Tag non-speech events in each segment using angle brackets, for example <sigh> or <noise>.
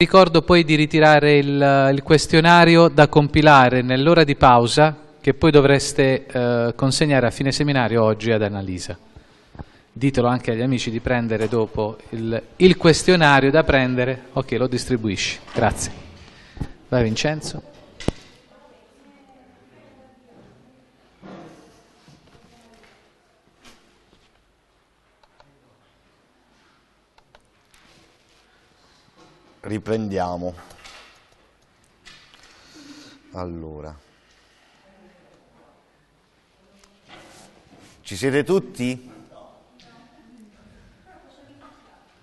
Ricordo poi di ritirare il, il questionario da compilare nell'ora di pausa che poi dovreste eh, consegnare a fine seminario oggi ad Annalisa. Ditelo anche agli amici di prendere dopo il, il questionario da prendere. Ok, lo distribuisci. Grazie. Vai Vincenzo. riprendiamo. Allora. Ci siete tutti?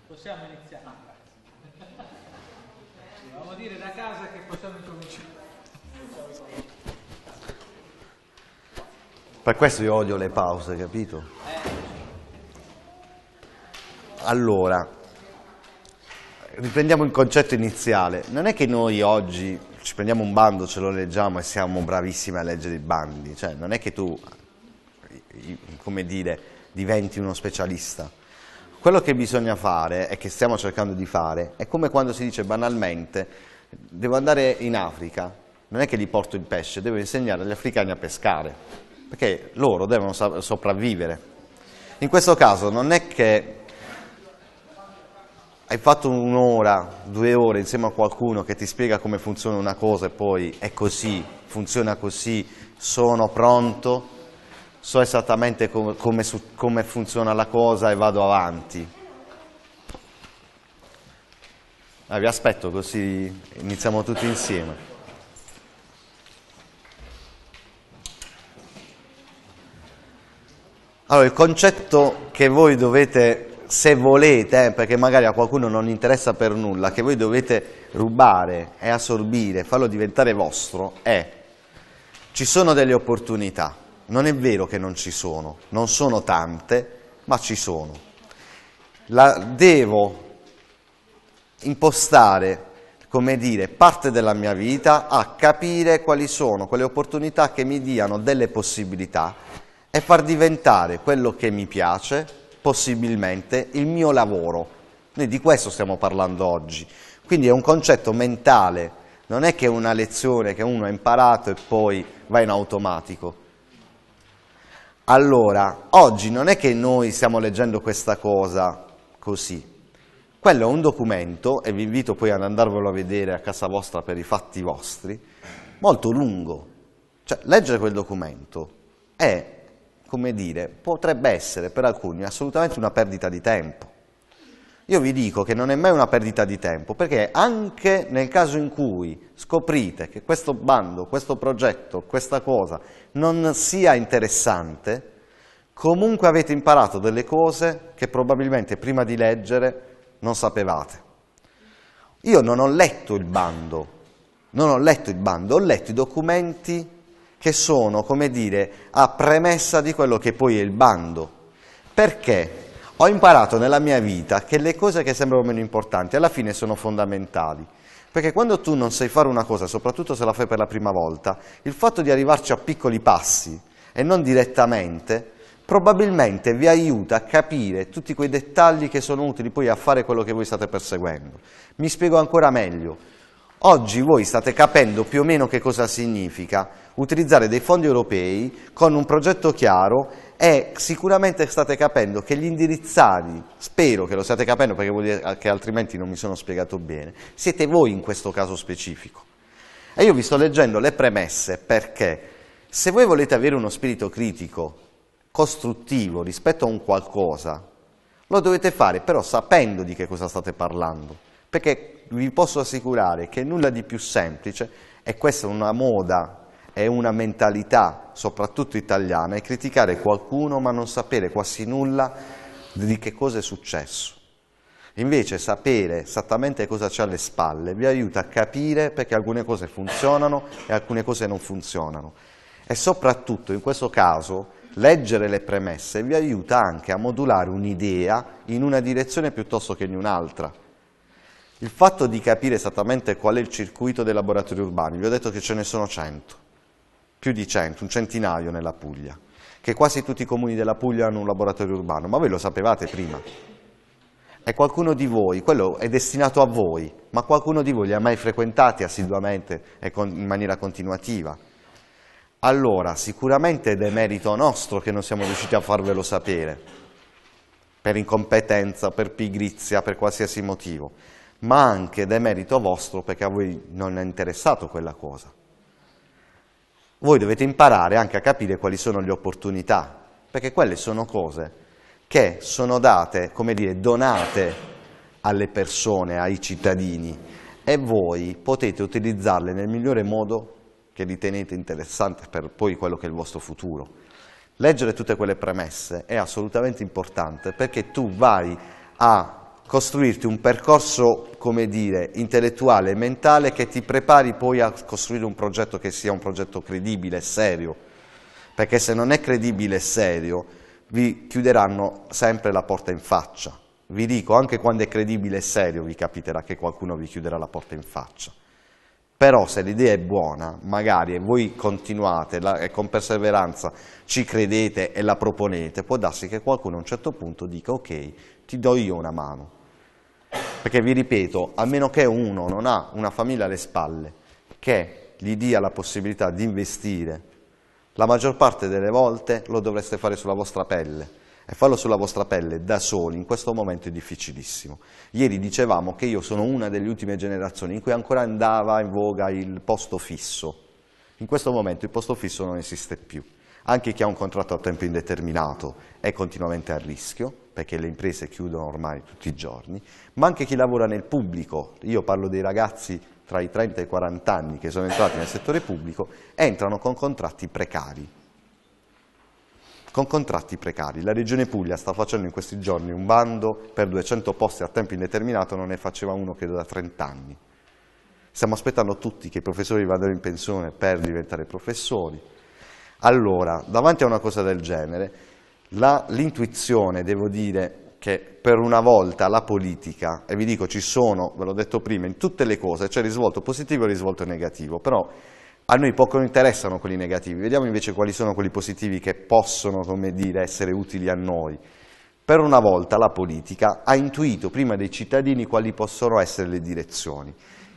Possiamo iniziare. Volevo dire da casa che possiamo incominciare. Per questo io odio le pause, capito? Allora, riprendiamo il concetto iniziale, non è che noi oggi ci prendiamo un bando, ce lo leggiamo e siamo bravissimi a leggere i bandi, cioè non è che tu, come dire, diventi uno specialista. Quello che bisogna fare e che stiamo cercando di fare è come quando si dice banalmente devo andare in Africa, non è che gli porto il pesce, devo insegnare agli africani a pescare, perché loro devono sopravvivere. In questo caso non è che hai fatto un'ora, due ore insieme a qualcuno che ti spiega come funziona una cosa e poi è così, funziona così, sono pronto, so esattamente come, come, come funziona la cosa e vado avanti. Ah, vi aspetto così iniziamo tutti insieme. Allora, il concetto che voi dovete se volete, eh, perché magari a qualcuno non interessa per nulla, che voi dovete rubare e assorbire, farlo diventare vostro, è ci sono delle opportunità. Non è vero che non ci sono, non sono tante, ma ci sono. La devo impostare, come dire, parte della mia vita a capire quali sono quelle opportunità che mi diano delle possibilità e far diventare quello che mi piace possibilmente il mio lavoro. Noi di questo stiamo parlando oggi. Quindi è un concetto mentale, non è che è una lezione che uno ha imparato e poi va in automatico. Allora, oggi non è che noi stiamo leggendo questa cosa così. Quello è un documento, e vi invito poi ad andarvelo a vedere a casa vostra per i fatti vostri, molto lungo. Cioè, leggere quel documento è come dire, potrebbe essere per alcuni assolutamente una perdita di tempo. Io vi dico che non è mai una perdita di tempo, perché anche nel caso in cui scoprite che questo bando, questo progetto, questa cosa non sia interessante, comunque avete imparato delle cose che probabilmente prima di leggere non sapevate. Io non ho letto il bando, non ho letto il bando, ho letto i documenti che sono, come dire, a premessa di quello che poi è il bando. Perché? Ho imparato nella mia vita che le cose che sembrano meno importanti alla fine sono fondamentali. Perché quando tu non sai fare una cosa, soprattutto se la fai per la prima volta, il fatto di arrivarci a piccoli passi e non direttamente, probabilmente vi aiuta a capire tutti quei dettagli che sono utili poi a fare quello che voi state perseguendo. Mi spiego ancora meglio. Oggi voi state capendo più o meno che cosa significa utilizzare dei fondi europei con un progetto chiaro e sicuramente state capendo che gli indirizzati, spero che lo state capendo perché vuol dire che altrimenti non mi sono spiegato bene, siete voi in questo caso specifico. E io vi sto leggendo le premesse perché se voi volete avere uno spirito critico, costruttivo rispetto a un qualcosa, lo dovete fare però sapendo di che cosa state parlando, perché vi posso assicurare che nulla di più semplice, e questa è una moda, è una mentalità, soprattutto italiana, è criticare qualcuno ma non sapere quasi nulla di che cosa è successo. Invece sapere esattamente cosa c'è alle spalle vi aiuta a capire perché alcune cose funzionano e alcune cose non funzionano. E soprattutto in questo caso leggere le premesse vi aiuta anche a modulare un'idea in una direzione piuttosto che in un'altra. Il fatto di capire esattamente qual è il circuito dei laboratori urbani, vi ho detto che ce ne sono 100, più di 100, un centinaio nella Puglia, che quasi tutti i comuni della Puglia hanno un laboratorio urbano, ma voi lo sapevate prima. E qualcuno di voi, quello è destinato a voi, ma qualcuno di voi li ha mai frequentati assiduamente e con, in maniera continuativa? Allora, sicuramente ed è merito nostro che non siamo riusciti a farvelo sapere, per incompetenza, per pigrizia, per qualsiasi motivo ma anche demerito vostro perché a voi non è interessato quella cosa. Voi dovete imparare anche a capire quali sono le opportunità, perché quelle sono cose che sono date, come dire, donate alle persone, ai cittadini, e voi potete utilizzarle nel migliore modo che ritenete interessante per poi quello che è il vostro futuro. Leggere tutte quelle premesse è assolutamente importante perché tu vai a costruirti un percorso, come dire, intellettuale e mentale che ti prepari poi a costruire un progetto che sia un progetto credibile, serio, perché se non è credibile e serio vi chiuderanno sempre la porta in faccia. Vi dico, anche quando è credibile e serio vi capiterà che qualcuno vi chiuderà la porta in faccia. Però se l'idea è buona, magari e voi continuate la, e con perseveranza ci credete e la proponete, può darsi che qualcuno a un certo punto dica ok, ti do io una mano. Perché vi ripeto, a meno che uno non ha una famiglia alle spalle che gli dia la possibilità di investire, la maggior parte delle volte lo dovreste fare sulla vostra pelle. E farlo sulla vostra pelle da soli in questo momento è difficilissimo. Ieri dicevamo che io sono una delle ultime generazioni in cui ancora andava in voga il posto fisso. In questo momento il posto fisso non esiste più. Anche chi ha un contratto a tempo indeterminato è continuamente a rischio, perché le imprese chiudono ormai tutti i giorni, ma anche chi lavora nel pubblico, io parlo dei ragazzi tra i 30 e i 40 anni che sono entrati nel settore pubblico, entrano con contratti precari. Con contratti precari. La Regione Puglia sta facendo in questi giorni un bando per 200 posti a tempo indeterminato, non ne faceva uno credo da 30 anni. Stiamo aspettando tutti che i professori vadano in pensione per diventare professori, allora, davanti a una cosa del genere, l'intuizione, devo dire, che per una volta la politica, e vi dico ci sono, ve l'ho detto prima, in tutte le cose, c'è cioè risvolto positivo e risvolto negativo, però a noi poco interessano quelli negativi, vediamo invece quali sono quelli positivi che possono, come dire, essere utili a noi. Per una volta la politica ha intuito prima dei cittadini quali possono essere le direzioni.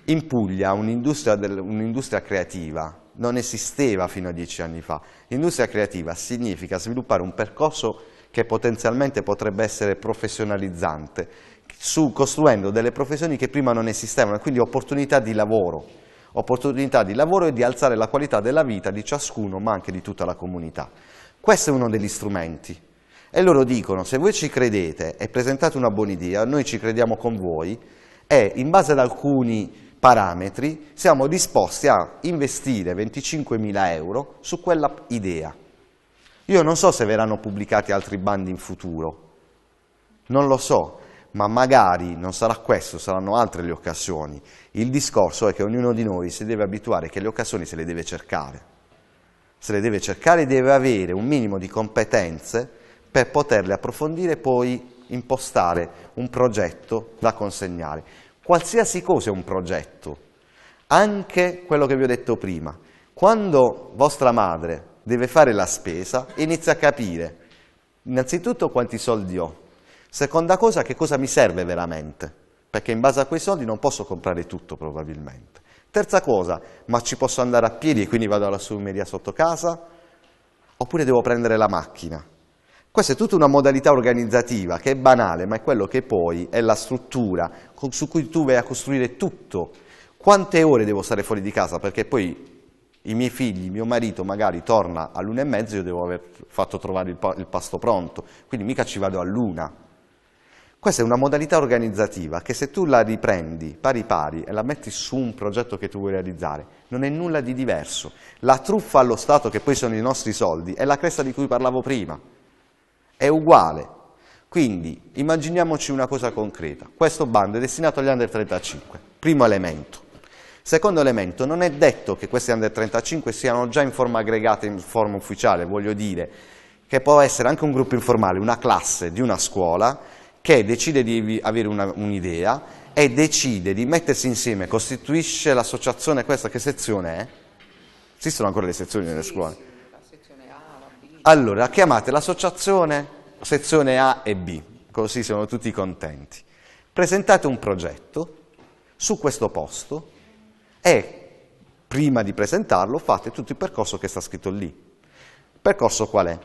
In Puglia un'industria un creativa non esisteva fino a dieci anni fa. Industria creativa significa sviluppare un percorso che potenzialmente potrebbe essere professionalizzante, su, costruendo delle professioni che prima non esistevano, quindi opportunità di lavoro, opportunità di lavoro e di alzare la qualità della vita di ciascuno, ma anche di tutta la comunità. Questo è uno degli strumenti. E loro dicono, se voi ci credete e presentate una buona idea, noi ci crediamo con voi, e in base ad alcuni parametri, siamo disposti a investire 25.000 euro su quella idea. Io non so se verranno pubblicati altri bandi in futuro, non lo so, ma magari non sarà questo, saranno altre le occasioni. Il discorso è che ognuno di noi si deve abituare che le occasioni se le deve cercare. Se le deve cercare deve avere un minimo di competenze per poterle approfondire e poi impostare un progetto da consegnare. Qualsiasi cosa è un progetto, anche quello che vi ho detto prima. Quando vostra madre deve fare la spesa, inizia a capire innanzitutto quanti soldi ho, seconda cosa che cosa mi serve veramente, perché in base a quei soldi non posso comprare tutto probabilmente. Terza cosa, ma ci posso andare a piedi e quindi vado alla sumeria sotto casa? Oppure devo prendere la macchina? Questa è tutta una modalità organizzativa che è banale, ma è quello che poi è la struttura su cui tu vai a costruire tutto. Quante ore devo stare fuori di casa? Perché poi i miei figli, mio marito magari torna all'una e mezzo, io devo aver fatto trovare il, pasto pronto, quindi mica ci vado all'una. Questa è una modalità organizzativa che se tu la riprendi pari pari e la metti su un progetto che tu vuoi realizzare, non è nulla di diverso. La truffa allo Stato, che poi sono i nostri soldi, è la cresta di cui parlavo prima è uguale. Quindi immaginiamoci una cosa concreta, questo bando è destinato agli under 35, primo elemento. Secondo elemento, non è detto che questi under 35 siano già in forma aggregata, in forma ufficiale, voglio dire, che può essere anche un gruppo informale, una classe di una scuola che decide di avere un'idea e decide di mettersi insieme, costituisce l'associazione questa, che sezione è? Esistono ancora le sezioni nelle scuole? Allora, chiamate l'associazione sezione A e B, così sono tutti contenti. Presentate un progetto su questo posto e prima di presentarlo fate tutto il percorso che sta scritto lì. Il percorso qual è?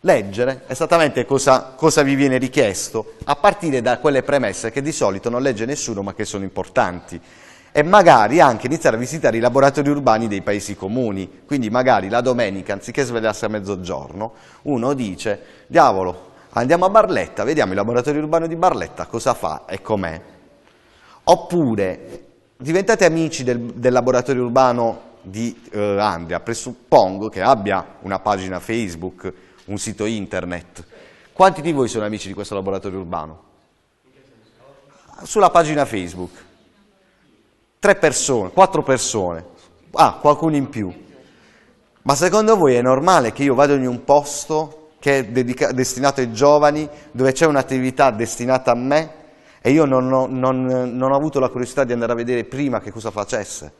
Leggere esattamente cosa, cosa vi viene richiesto a partire da quelle premesse che di solito non legge nessuno ma che sono importanti e magari anche iniziare a visitare i laboratori urbani dei paesi comuni, quindi magari la domenica, anziché svegliarsi a mezzogiorno, uno dice, diavolo, andiamo a Barletta, vediamo il laboratorio urbano di Barletta cosa fa e com'è. Oppure diventate amici del, del laboratorio urbano di eh, Andrea, presuppongo che abbia una pagina Facebook, un sito internet. Quanti di voi sono amici di questo laboratorio urbano? Sulla pagina Facebook tre persone, quattro persone, ah, qualcuno in più. Ma secondo voi è normale che io vado in un posto che è dedica- destinato ai giovani, dove c'è un'attività destinata a me e io non ho, non, non ho avuto la curiosità di andare a vedere prima che cosa facesse?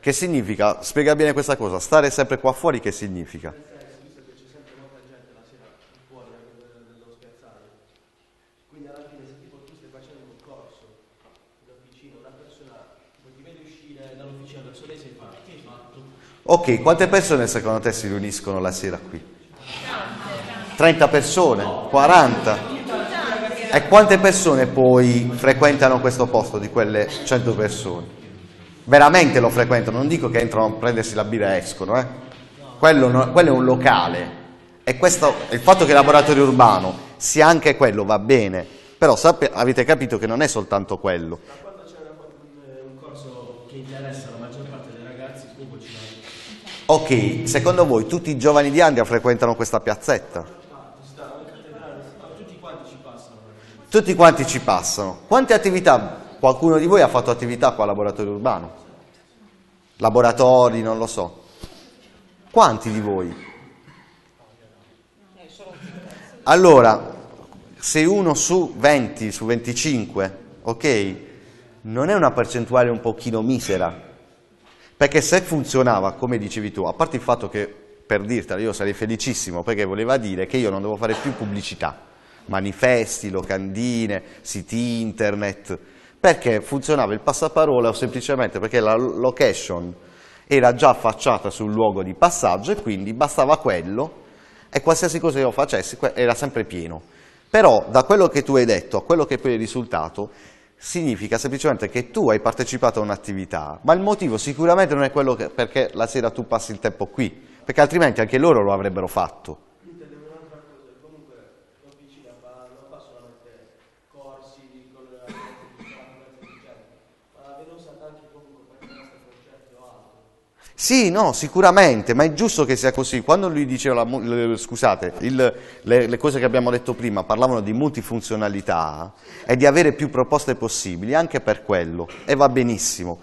Che significa? Spiega bene questa cosa. Stare sempre qua fuori che significa? Ok, quante persone secondo te si riuniscono la sera qui? 30 persone? 40? E quante persone poi frequentano questo posto di quelle 100 persone? Veramente lo frequentano, non dico che entrano a prendersi la birra e escono, eh? quello, no, quello, è un locale. E questo, il fatto che il laboratorio urbano sia anche quello va bene, però sape, avete capito che non è soltanto quello. Ma quando c'era un corso che interessa Ok, secondo voi tutti i giovani di Andria frequentano questa piazzetta? Tutti quanti ci passano. Quante attività? Qualcuno di voi ha fatto attività qua al laboratorio urbano? Laboratori, non lo so. Quanti di voi? Allora, se uno su 20, su 25, ok, non è una percentuale un pochino misera, perché se funzionava, come dicevi tu, a parte il fatto che, per dirtela, io sarei felicissimo, perché voleva dire che io non devo fare più pubblicità, manifesti, locandine, siti internet, perché funzionava il passaparola o semplicemente perché la location era già affacciata sul luogo di passaggio e quindi bastava quello e qualsiasi cosa io facessi era sempre pieno. Però da quello che tu hai detto a quello che poi è risultato significa semplicemente che tu hai partecipato a un'attività, ma il motivo sicuramente non è quello che, perché la sera tu passi il tempo qui, perché altrimenti anche loro lo avrebbero fatto. Sì, no, sicuramente, ma è giusto che sia così. Quando lui diceva, la, scusate, il, le, le, cose che abbiamo detto prima parlavano di multifunzionalità e di avere più proposte possibili, anche per quello, e va benissimo.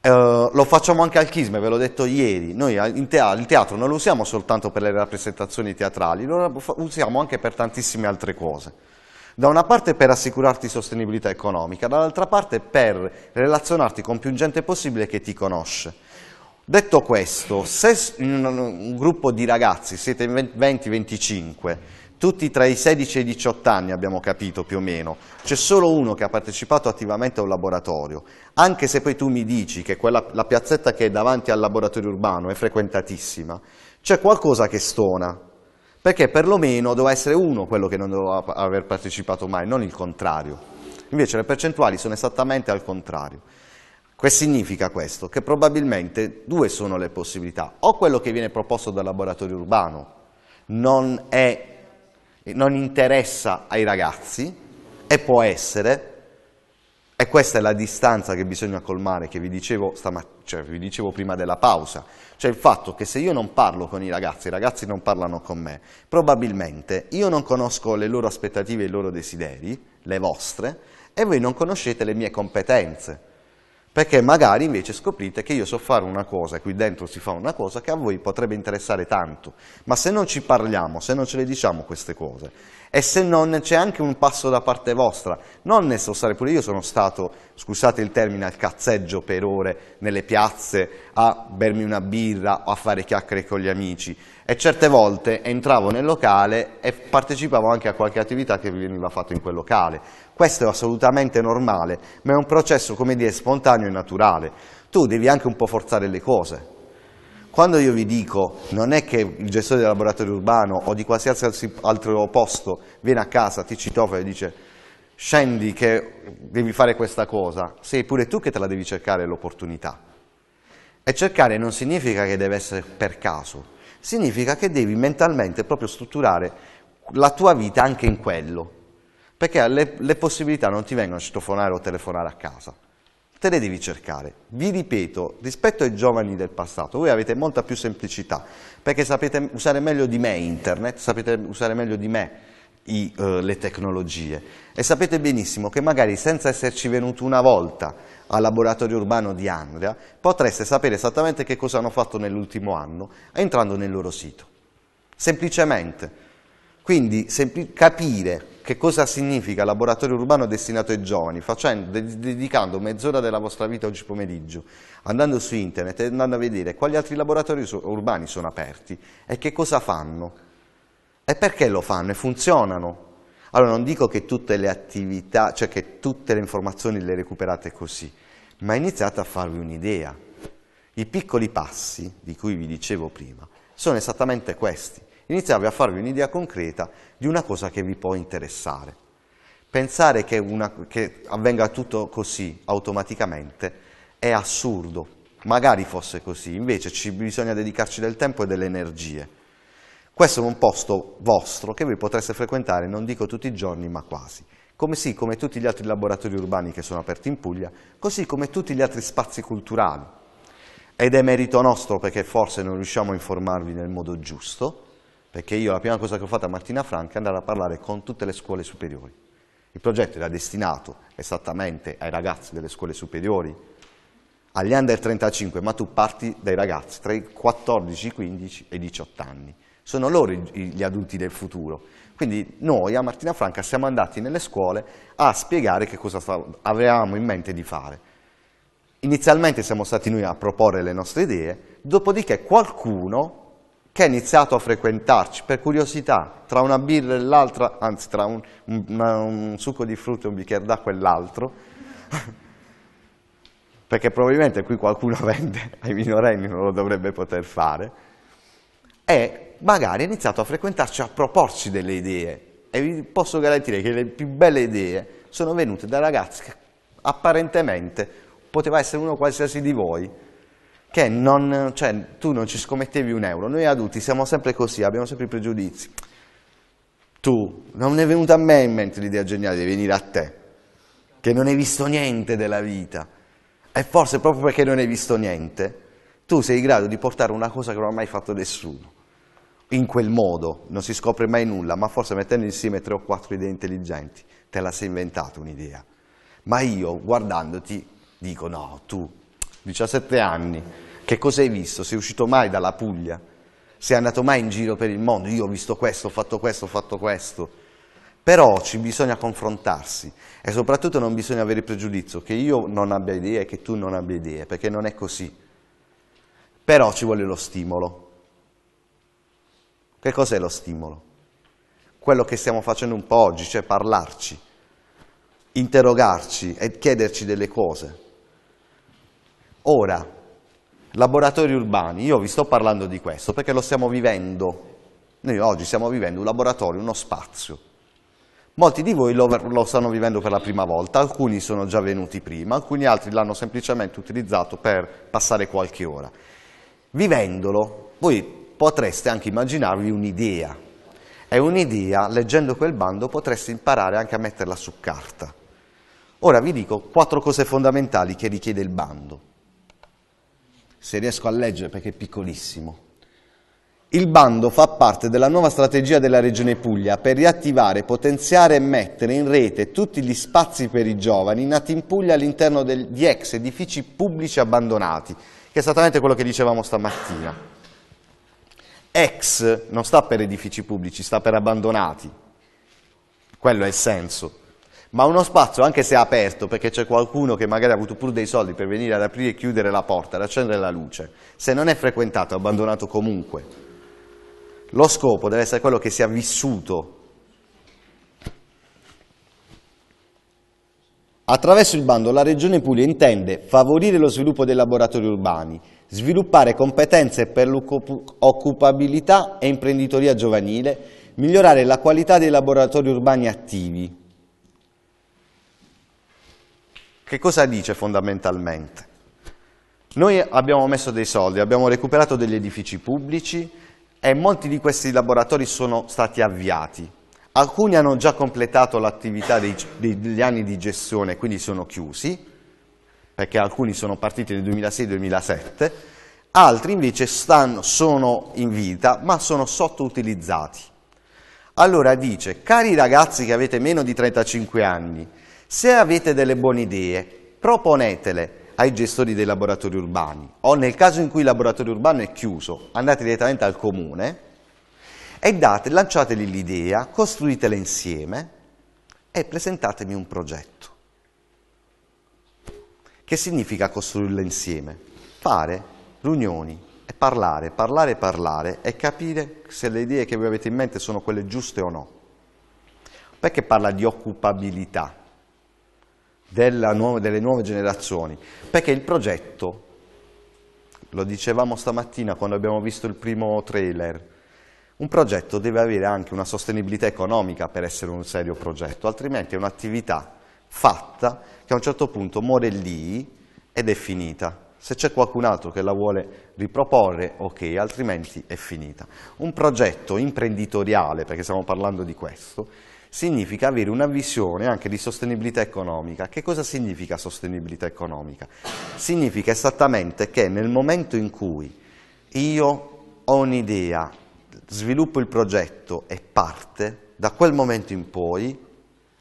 Eh, lo facciamo anche al Chisme, ve l'ho detto ieri, noi teatro, il teatro non lo usiamo soltanto per le rappresentazioni teatrali, lo usiamo anche per tantissime altre cose da una parte per assicurarti sostenibilità economica, dall'altra parte per relazionarti con più gente possibile che ti conosce. Detto questo, se in un, gruppo di ragazzi siete 20-25, tutti tra i 16 e i 18 anni abbiamo capito più o meno, c'è solo uno che ha partecipato attivamente a un laboratorio, anche se poi tu mi dici che quella, la piazzetta che è davanti al laboratorio urbano è frequentatissima, c'è qualcosa che stona, perché perlomeno doveva essere uno quello che non doveva aver partecipato mai, non il contrario. Invece le percentuali sono esattamente al contrario. Che significa questo? Che probabilmente due sono le possibilità. O quello che viene proposto dal laboratorio urbano non, è, non interessa ai ragazzi e può essere, e questa è la distanza che bisogna colmare, che vi dicevo, cioè, vi dicevo prima della pausa, cioè il fatto che se io non parlo con i ragazzi, i ragazzi non parlano con me, probabilmente io non conosco le loro aspettative e i loro desideri, le vostre, e voi non conoscete le mie competenze perché magari invece scoprite che io so fare una cosa e qui dentro si fa una cosa che a voi potrebbe interessare tanto, ma se non ci parliamo, se non ce le diciamo queste cose e se non c'è anche un passo da parte vostra, non nel stare pure io sono stato, scusate il termine, al cazzeggio per ore nelle piazze a bermi una birra o a fare chiacchiere con gli amici e certe volte entravo nel locale e partecipavo anche a qualche attività che veniva fatta in quel locale. Questo è assolutamente normale, ma è un processo, come dire, spontaneo e naturale. Tu devi anche un po' forzare le cose, quando io vi dico non è che il gestore del laboratorio urbano o di qualsiasi altro posto viene a casa, ti citofa e dice scendi che devi fare questa cosa, sei pure tu che te la devi cercare l'opportunità. E cercare non significa che deve essere per caso, significa che devi mentalmente proprio strutturare la tua vita anche in quello, perché le, le possibilità non ti vengono a citofonare o telefonare a casa te le devi cercare. Vi ripeto, rispetto ai giovani del passato, voi avete molta più semplicità, perché sapete usare meglio di me internet, sapete usare meglio di me i, uh, le tecnologie e sapete benissimo che magari senza esserci venuto una volta al laboratorio urbano di Andrea, potreste sapere esattamente che cosa hanno fatto nell'ultimo anno entrando nel loro sito. Semplicemente. Quindi sempli capire che cosa significa laboratorio urbano destinato ai giovani, facendo, dedicando mezz'ora della vostra vita oggi pomeriggio, andando su internet e andando a vedere quali altri laboratori urbani sono aperti e che cosa fanno e perché lo fanno e funzionano. Allora non dico che tutte le attività, cioè che tutte le informazioni le recuperate così, ma iniziate a farvi un'idea. I piccoli passi di cui vi dicevo prima sono esattamente questi iniziavi a farvi un'idea concreta di una cosa che vi può interessare. Pensare che, una, che avvenga tutto così automaticamente è assurdo, magari fosse così, invece ci bisogna dedicarci del tempo e delle energie. Questo è un posto vostro che voi potreste frequentare, non dico tutti i giorni, ma quasi. Come sì, come tutti gli altri laboratori urbani che sono aperti in Puglia, così come tutti gli altri spazi culturali. Ed è merito nostro perché forse non riusciamo a informarvi nel modo giusto, perché io la prima cosa che ho fatto a Martina Franca è andare a parlare con tutte le scuole superiori. Il progetto era destinato esattamente ai ragazzi delle scuole superiori, agli under 35, ma tu parti dai ragazzi tra i 14, 15 e 18 anni. Sono loro gli adulti del futuro. Quindi noi a Martina Franca siamo andati nelle scuole a spiegare che cosa avevamo in mente di fare. Inizialmente siamo stati noi a proporre le nostre idee, dopodiché qualcuno che ha iniziato a frequentarci per curiosità, tra una birra e l'altra, anzi tra un, un, un, succo di frutta e un bicchiere d'acqua e l'altro, <laughs> perché probabilmente qui qualcuno <laughs> vende ai minorenni, non lo dovrebbe poter fare, e magari ha iniziato a frequentarci, a proporci delle idee. E vi posso garantire che le più belle idee sono venute da ragazzi che apparentemente poteva essere uno qualsiasi di voi, che non, cioè, tu non ci scommettevi un euro, noi adulti siamo sempre così, abbiamo sempre i pregiudizi. Tu, non è venuta a me in mente l'idea geniale di venire a te, che non hai visto niente della vita, e forse proprio perché non hai visto niente, tu sei in grado di portare una cosa che non ha mai fatto nessuno. In quel modo non si scopre mai nulla, ma forse mettendo insieme tre o quattro idee intelligenti te la sei inventata un'idea. Ma io, guardandoti, dico no, tu 17 anni, che cosa hai visto? Sei uscito mai dalla Puglia? Sei andato mai in giro per il mondo? Io ho visto questo, ho fatto questo, ho fatto questo. Però ci bisogna confrontarsi e soprattutto non bisogna avere il pregiudizio che io non abbia idee e che tu non abbia idee, perché non è così. Però ci vuole lo stimolo. Che cos'è lo stimolo? Quello che stiamo facendo un po' oggi, cioè parlarci, interrogarci e chiederci delle cose. Ora, laboratori urbani, io vi sto parlando di questo perché lo stiamo vivendo, noi oggi stiamo vivendo un laboratorio, uno spazio. Molti di voi lo, lo stanno vivendo per la prima volta, alcuni sono già venuti prima, alcuni altri l'hanno semplicemente utilizzato per passare qualche ora. Vivendolo, voi potreste anche immaginarvi un'idea. È un'idea, leggendo quel bando, potreste imparare anche a metterla su carta. Ora vi dico quattro cose fondamentali che richiede il bando se riesco a leggere perché è piccolissimo. Il bando fa parte della nuova strategia della Regione Puglia per riattivare, potenziare e mettere in rete tutti gli spazi per i giovani nati in Puglia all'interno di ex edifici pubblici abbandonati, che è esattamente quello che dicevamo stamattina. Ex non sta per edifici pubblici, sta per abbandonati. Quello è il senso ma uno spazio anche se aperto, perché c'è qualcuno che magari ha avuto pure dei soldi per venire ad aprire e chiudere la porta, ad accendere la luce, se non è frequentato è abbandonato comunque. Lo scopo deve essere quello che sia vissuto. Attraverso il bando la Regione Puglia intende favorire lo sviluppo dei laboratori urbani, sviluppare competenze per l'occupabilità e imprenditoria giovanile, migliorare la qualità dei laboratori urbani attivi, che cosa dice fondamentalmente? Noi abbiamo messo dei soldi, abbiamo recuperato degli edifici pubblici e molti di questi laboratori sono stati avviati. Alcuni hanno già completato l'attività degli anni di gestione, quindi sono chiusi, perché alcuni sono partiti nel 2006-2007, altri invece stanno, sono in vita ma sono sottoutilizzati. Allora dice, cari ragazzi che avete meno di 35 anni, se avete delle buone idee, proponetele ai gestori dei laboratori urbani o nel caso in cui il laboratorio urbano è chiuso, andate direttamente al comune e date, lanciateli l'idea, costruitela insieme e presentatemi un progetto. Che significa costruirla insieme? Fare riunioni e parlare, parlare, parlare e capire se le idee che voi avete in mente sono quelle giuste o no. Perché parla di occupabilità? nuova, delle nuove generazioni, perché il progetto, lo dicevamo stamattina quando abbiamo visto il primo trailer, un progetto deve avere anche una sostenibilità economica per essere un serio progetto, altrimenti è un'attività fatta che a un certo punto muore lì ed è finita. Se c'è qualcun altro che la vuole riproporre, ok, altrimenti è finita. Un progetto imprenditoriale, perché stiamo parlando di questo, significa avere una visione anche di sostenibilità economica. Che cosa significa sostenibilità economica? Significa esattamente che nel momento in cui io ho un'idea, sviluppo il progetto e parte, da quel momento in poi,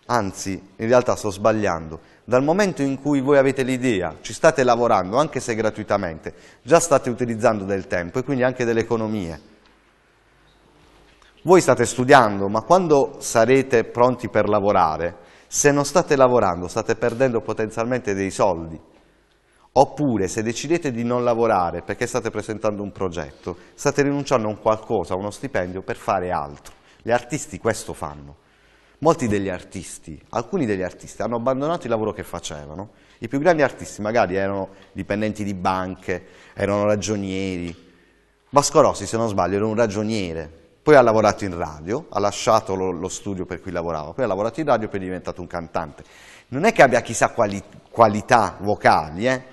anzi in realtà sto sbagliando, dal momento in cui voi avete l'idea, ci state lavorando anche se gratuitamente, già state utilizzando del tempo e quindi anche delle economie voi state studiando, ma quando sarete pronti per lavorare, se non state lavorando state perdendo potenzialmente dei soldi. Oppure se decidete di non lavorare perché state presentando un progetto, state rinunciando a un qualcosa, a uno stipendio per fare altro. Gli artisti questo fanno. Molti degli artisti, alcuni degli artisti, hanno abbandonato il lavoro che facevano. I più grandi artisti magari erano dipendenti di banche, erano ragionieri. Vasco Rossi, se non sbaglio, era un ragioniere, poi ha lavorato in radio, ha lasciato lo, lo, studio per cui lavorava, poi ha lavorato in radio e poi è diventato un cantante. Non è che abbia chissà quali qualità vocali, eh?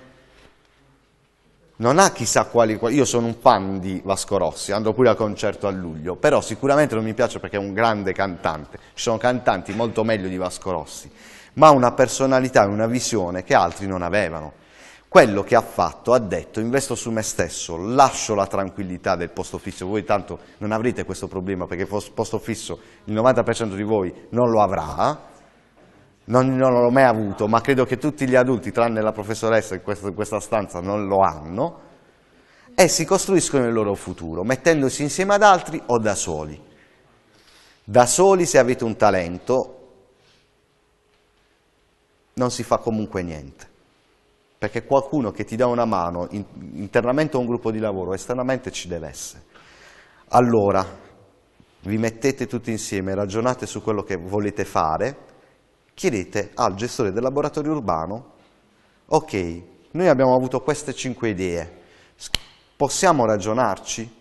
non ha chissà quali, quali... Io sono un fan di Vasco Rossi, andrò pure al concerto a luglio, però sicuramente non mi piace perché è un grande cantante, ci sono cantanti molto meglio di Vasco Rossi, ma ha una personalità e una visione che altri non avevano quello che ha fatto, ha detto, investo su me stesso, lascio la tranquillità del posto fisso, voi tanto non avrete questo problema perché il posto fisso il 90% di voi non lo avrà, non, non l'ho mai avuto, ma credo che tutti gli adulti, tranne la professoressa in questa, in questa stanza, non lo hanno, e si costruiscono il loro futuro, mettendosi insieme ad altri o da soli. Da soli se avete un talento non si fa comunque niente perché qualcuno che ti dà una mano in, internamente a un gruppo di lavoro, esternamente ci deve essere. Allora, vi mettete tutti insieme, ragionate su quello che volete fare, chiedete al gestore del laboratorio urbano, ok, noi abbiamo avuto queste cinque idee, possiamo ragionarci?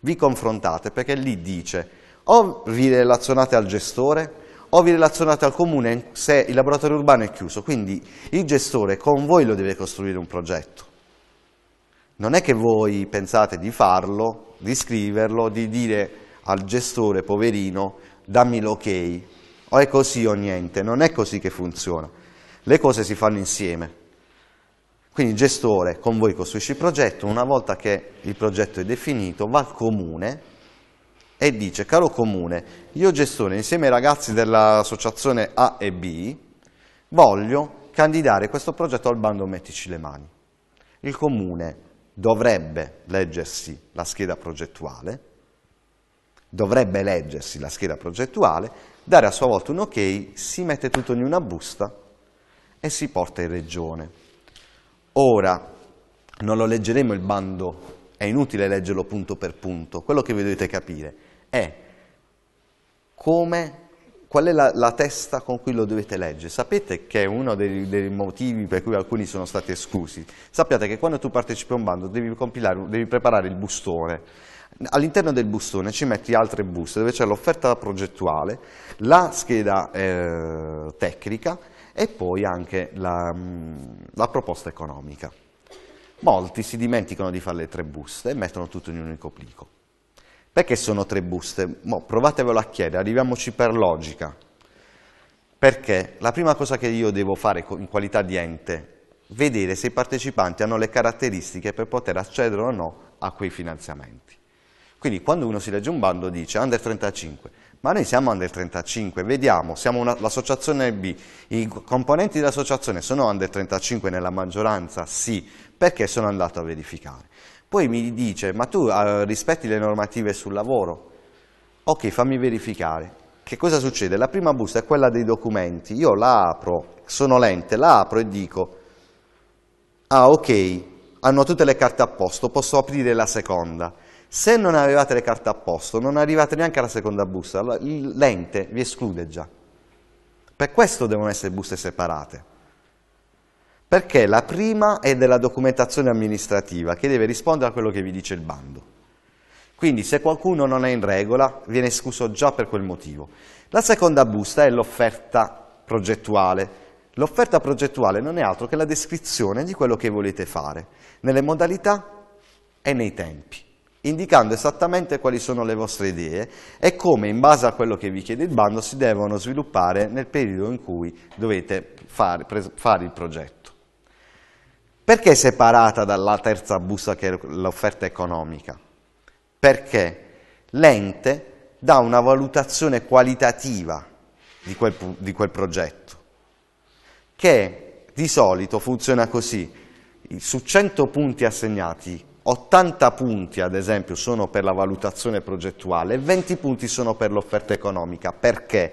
Vi confrontate, perché lì dice, o vi relazionate al gestore, o vi relazionate al comune se il laboratorio urbano è chiuso, quindi il gestore con voi lo deve costruire un progetto. Non è che voi pensate di farlo, di scriverlo, di dire al gestore poverino dammi l'ok, o è così o niente, non è così che funziona. Le cose si fanno insieme. Quindi il gestore con voi costruisce il progetto, una volta che il progetto è definito va al comune e dice caro comune, io gestore insieme ai ragazzi dell'associazione A e B voglio candidare questo progetto al bando Mettici le mani. Il comune dovrebbe leggersi la scheda progettuale, dovrebbe leggersi la scheda progettuale, dare a sua volta un ok, si mette tutto in una busta e si porta in regione. Ora, non lo leggeremo il bando, è inutile leggerlo punto per punto, quello che vi dovete capire è come, qual è la, la, testa con cui lo dovete leggere. Sapete che è uno dei, dei, motivi per cui alcuni sono stati esclusi. Sappiate che quando tu partecipi a un bando devi, devi preparare il bustone. All'interno del bustone ci metti altre buste dove c'è l'offerta progettuale, la scheda eh, tecnica e poi anche la, mm, la proposta economica. Molti si dimenticano di fare le tre buste e mettono tutto in un unico plico. Perché sono tre buste? Mo, provatevelo a chiedere, arriviamoci per logica. Perché la prima cosa che io devo fare in qualità di ente è vedere se i partecipanti hanno le caratteristiche per poter accedere o no a quei finanziamenti. Quindi quando uno si legge un bando dice under 35, ma noi siamo under 35, vediamo, siamo l'associazione B, i componenti dell'associazione sono under 35 nella maggioranza? Sì, perché sono andato a verificare. Poi mi dice, ma tu eh, rispetti le normative sul lavoro? Ok, fammi verificare. Che cosa succede? La prima busta è quella dei documenti. Io la apro, sono lente, la apro e dico, ah ok, hanno tutte le carte a posto, posso aprire la seconda. Se non avevate le carte a posto, non arrivate neanche alla seconda busta, l'ente vi esclude già. Per questo devono essere buste separate perché la prima è della documentazione amministrativa che deve rispondere a quello che vi dice il bando. Quindi se qualcuno non è in regola viene escluso già per quel motivo. La seconda busta è l'offerta progettuale. L'offerta progettuale non è altro che la descrizione di quello che volete fare, nelle modalità e nei tempi, indicando esattamente quali sono le vostre idee e come in base a quello che vi chiede il bando si devono sviluppare nel periodo in cui dovete fare, fare il progetto. Perché è separata dalla terza busta che è l'offerta economica? Perché l'ente dà una valutazione qualitativa di quel, di quel progetto, che di solito funziona così. Su 100 punti assegnati, 80 punti ad esempio sono per la valutazione progettuale e 20 punti sono per l'offerta economica. Perché?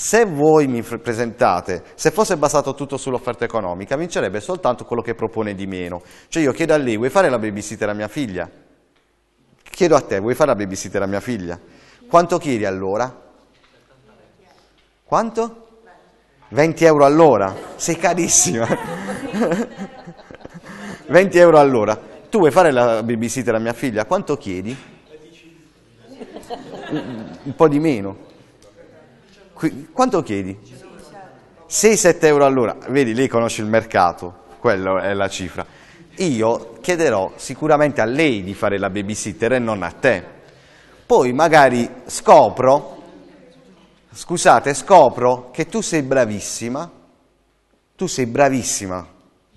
Se voi mi presentate, se fosse basato tutto sull'offerta economica, vincerebbe soltanto quello che propone di meno. Cioè io chiedo a lei, vuoi fare la babysitter a mia figlia? Chiedo a te, vuoi fare la babysitter a mia figlia? Quanto chiedi allora? Quanto? 20 euro all'ora? Sei carissima! 20 <laughs> euro all'ora. Tu vuoi fare la babysitter a mia figlia? Quanto chiedi? Un po' di meno. Qui, quanto chiedi? 6-7 euro all'ora. Vedi, lei conosce il mercato, quella è la cifra. Io chiederò sicuramente a lei di fare la babysitter e non a te. Poi magari scopro, scusate, scopro che tu sei bravissima, tu sei bravissima,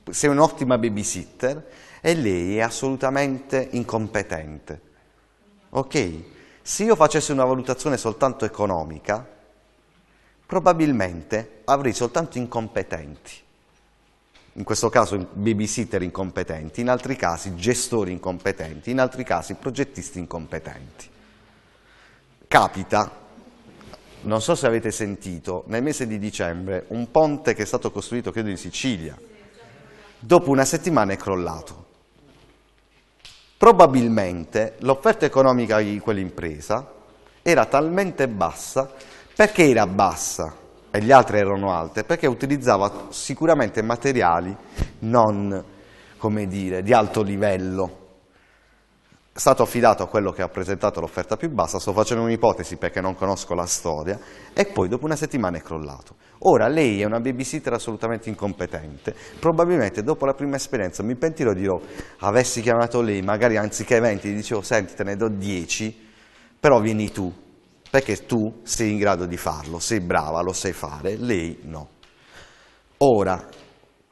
sei un'ottima babysitter e lei è assolutamente incompetente. Ok? Se io facessi una valutazione soltanto economica, probabilmente avrei soltanto incompetenti, in questo caso babysitter incompetenti, in altri casi gestori incompetenti, in altri casi progettisti incompetenti. Capita, non so se avete sentito, nel mese di dicembre un ponte che è stato costruito, credo in Sicilia, dopo una settimana è crollato. Probabilmente l'offerta economica di quell'impresa era talmente bassa perché era bassa e gli altri erano alte? Perché utilizzava sicuramente materiali non, come dire, di alto livello. È stato affidato a quello che ha presentato l'offerta più bassa, sto facendo un'ipotesi perché non conosco la storia, e poi dopo una settimana è crollato. Ora lei è una babysitter assolutamente incompetente, probabilmente dopo la prima esperienza mi pentirò e dirò avessi chiamato lei, magari anziché 20 gli dicevo senti te ne do 10, però vieni tu, perché tu sei in grado di farlo, sei brava, lo sai fare, lei no. Ora,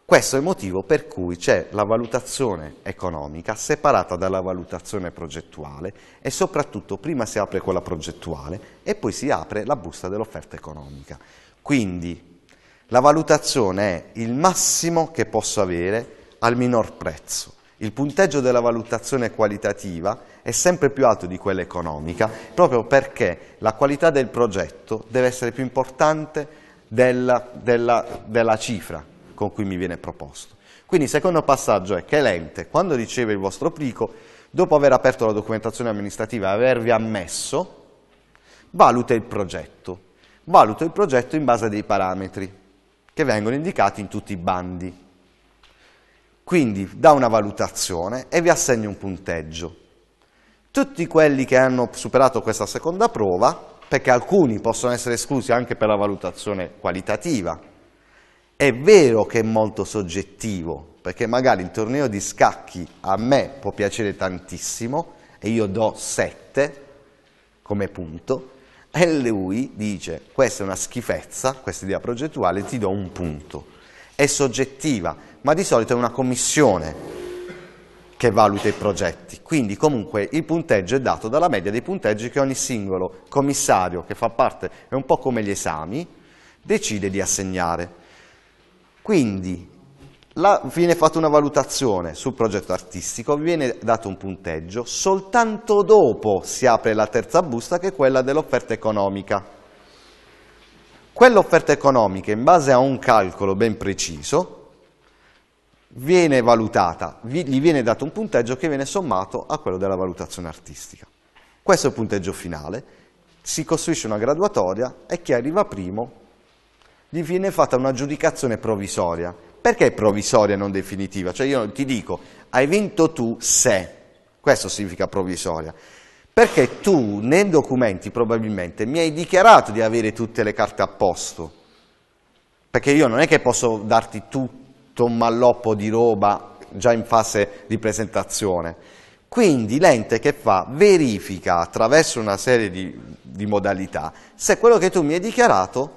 questo è il motivo per cui c'è la valutazione economica separata dalla valutazione progettuale e soprattutto prima si apre quella progettuale e poi si apre la busta dell'offerta economica. Quindi la valutazione è il massimo che posso avere al minor prezzo. Il punteggio della valutazione qualitativa è sempre più alto di quella economica, proprio perché la qualità del progetto deve essere più importante della, della, della cifra con cui mi viene proposto. Quindi il secondo passaggio è che l'ente, quando riceve il vostro plico, dopo aver aperto la documentazione amministrativa e avervi ammesso, valuta il progetto. Valuta il progetto in base a dei parametri che vengono indicati in tutti i bandi. Quindi dà una valutazione e vi assegna un punteggio. Tutti quelli che hanno superato questa seconda prova, perché alcuni possono essere esclusi anche per la valutazione qualitativa, è vero che è molto soggettivo, perché magari il torneo di scacchi a me può piacere tantissimo e io do 7 come punto, e lui dice questa è una schifezza, questa idea progettuale, ti do un punto. È soggettiva, ma di solito è una commissione che valuta i progetti. Quindi comunque il punteggio è dato dalla media dei punteggi che ogni singolo commissario che fa parte, è un po' come gli esami, decide di assegnare. Quindi la, viene fatta una valutazione sul progetto artistico, viene dato un punteggio, soltanto dopo si apre la terza busta che è quella dell'offerta economica. Quell'offerta economica, in base a un calcolo ben preciso, viene valutata, gli viene dato un punteggio che viene sommato a quello della valutazione artistica. Questo è il punteggio finale, si costruisce una graduatoria e chi arriva primo gli viene fatta una giudicazione provvisoria. Perché provvisoria e non definitiva? Cioè io ti dico, hai vinto tu se, questo significa provvisoria, perché tu nei documenti probabilmente mi hai dichiarato di avere tutte le carte a posto, perché io non è che posso darti tutto tutto un malloppo di roba già in fase di presentazione. Quindi l'ente che fa verifica attraverso una serie di, di modalità se quello che tu mi hai dichiarato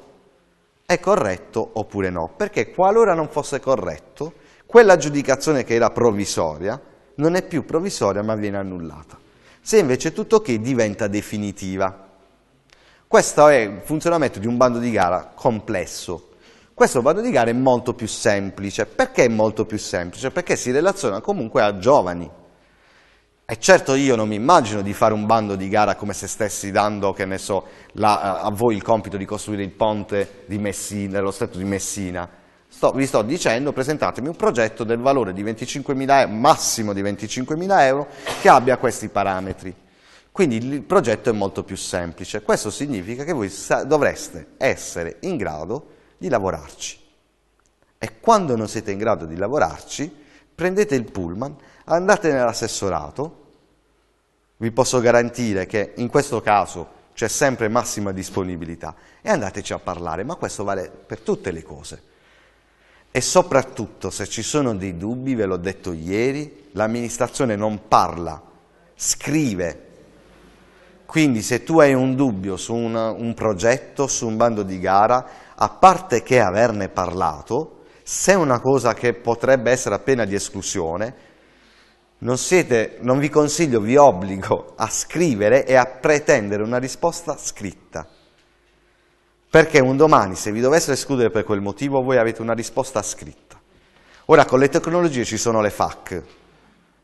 è corretto oppure no, perché qualora non fosse corretto, quella giudicazione che era provvisoria non è più provvisoria ma viene annullata. Se invece tutto ok diventa definitiva. Questo è il funzionamento di un bando di gara complesso, questo vado di gara è molto più semplice. Perché è molto più semplice? Perché si relaziona comunque a giovani. E certo io non mi immagino di fare un bando di gara come se stessi dando, che ne so, la, a voi il compito di costruire il ponte di Messina, dello stretto di Messina. Sto, vi sto dicendo presentatemi un progetto del valore di 25.000 euro, massimo di 25.000 euro, che abbia questi parametri. Quindi il progetto è molto più semplice. Questo significa che voi dovreste essere in grado di lavorarci. E quando non siete in grado di lavorarci, prendete il pullman, andate nell'assessorato, vi posso garantire che in questo caso c'è sempre massima disponibilità e andateci a parlare, ma questo vale per tutte le cose. E soprattutto se ci sono dei dubbi, ve l'ho detto ieri, l'amministrazione non parla, scrive. Quindi se tu hai un dubbio su un, un progetto, su un bando di gara, a parte che averne parlato, se è una cosa che potrebbe essere appena di esclusione, non, siete, non vi consiglio, vi obbligo a scrivere e a pretendere una risposta scritta. Perché un domani, se vi dovessero escludere per quel motivo, voi avete una risposta scritta. Ora con le tecnologie ci sono le FAC,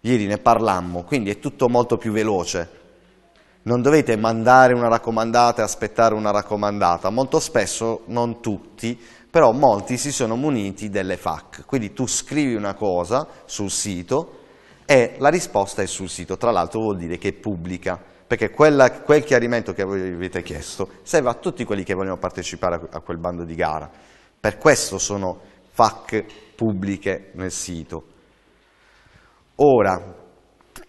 ieri ne parlammo, quindi è tutto molto più veloce non dovete mandare una raccomandata e aspettare una raccomandata, molto spesso, non tutti, però molti si sono muniti delle FAC, quindi tu scrivi una cosa sul sito e la risposta è sul sito, tra l'altro vuol dire che è pubblica, perché quella, quel chiarimento che voi avete chiesto serve a tutti quelli che vogliono partecipare a quel bando di gara, per questo sono FAC pubbliche nel sito. Ora,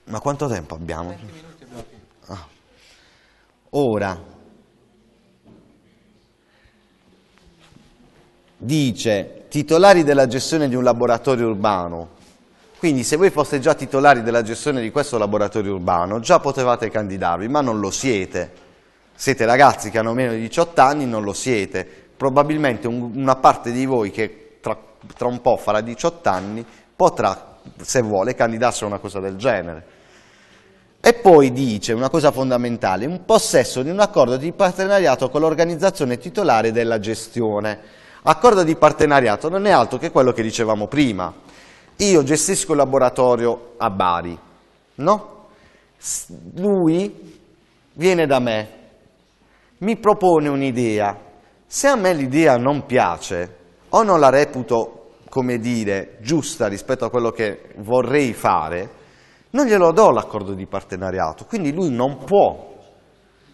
ma quanto tempo abbiamo? 20 minuti abbiamo. Ah. Ora, dice titolari della gestione di un laboratorio urbano. Quindi se voi foste già titolari della gestione di questo laboratorio urbano, già potevate candidarvi, ma non lo siete. Siete ragazzi che hanno meno di 18 anni, non lo siete. Probabilmente un, una parte di voi che tra, tra un po' farà 18 anni potrà, se vuole, candidarsi a una cosa del genere. E poi dice una cosa fondamentale, un possesso di un accordo di partenariato con l'organizzazione titolare della gestione. Accordo di partenariato non è altro che quello che dicevamo prima. Io gestisco il laboratorio a Bari, no? Lui viene da me, mi propone un'idea. Se a me l'idea non piace o non la reputo, come dire, giusta rispetto a quello che vorrei fare, non glielo do l'accordo di partenariato, quindi lui non può,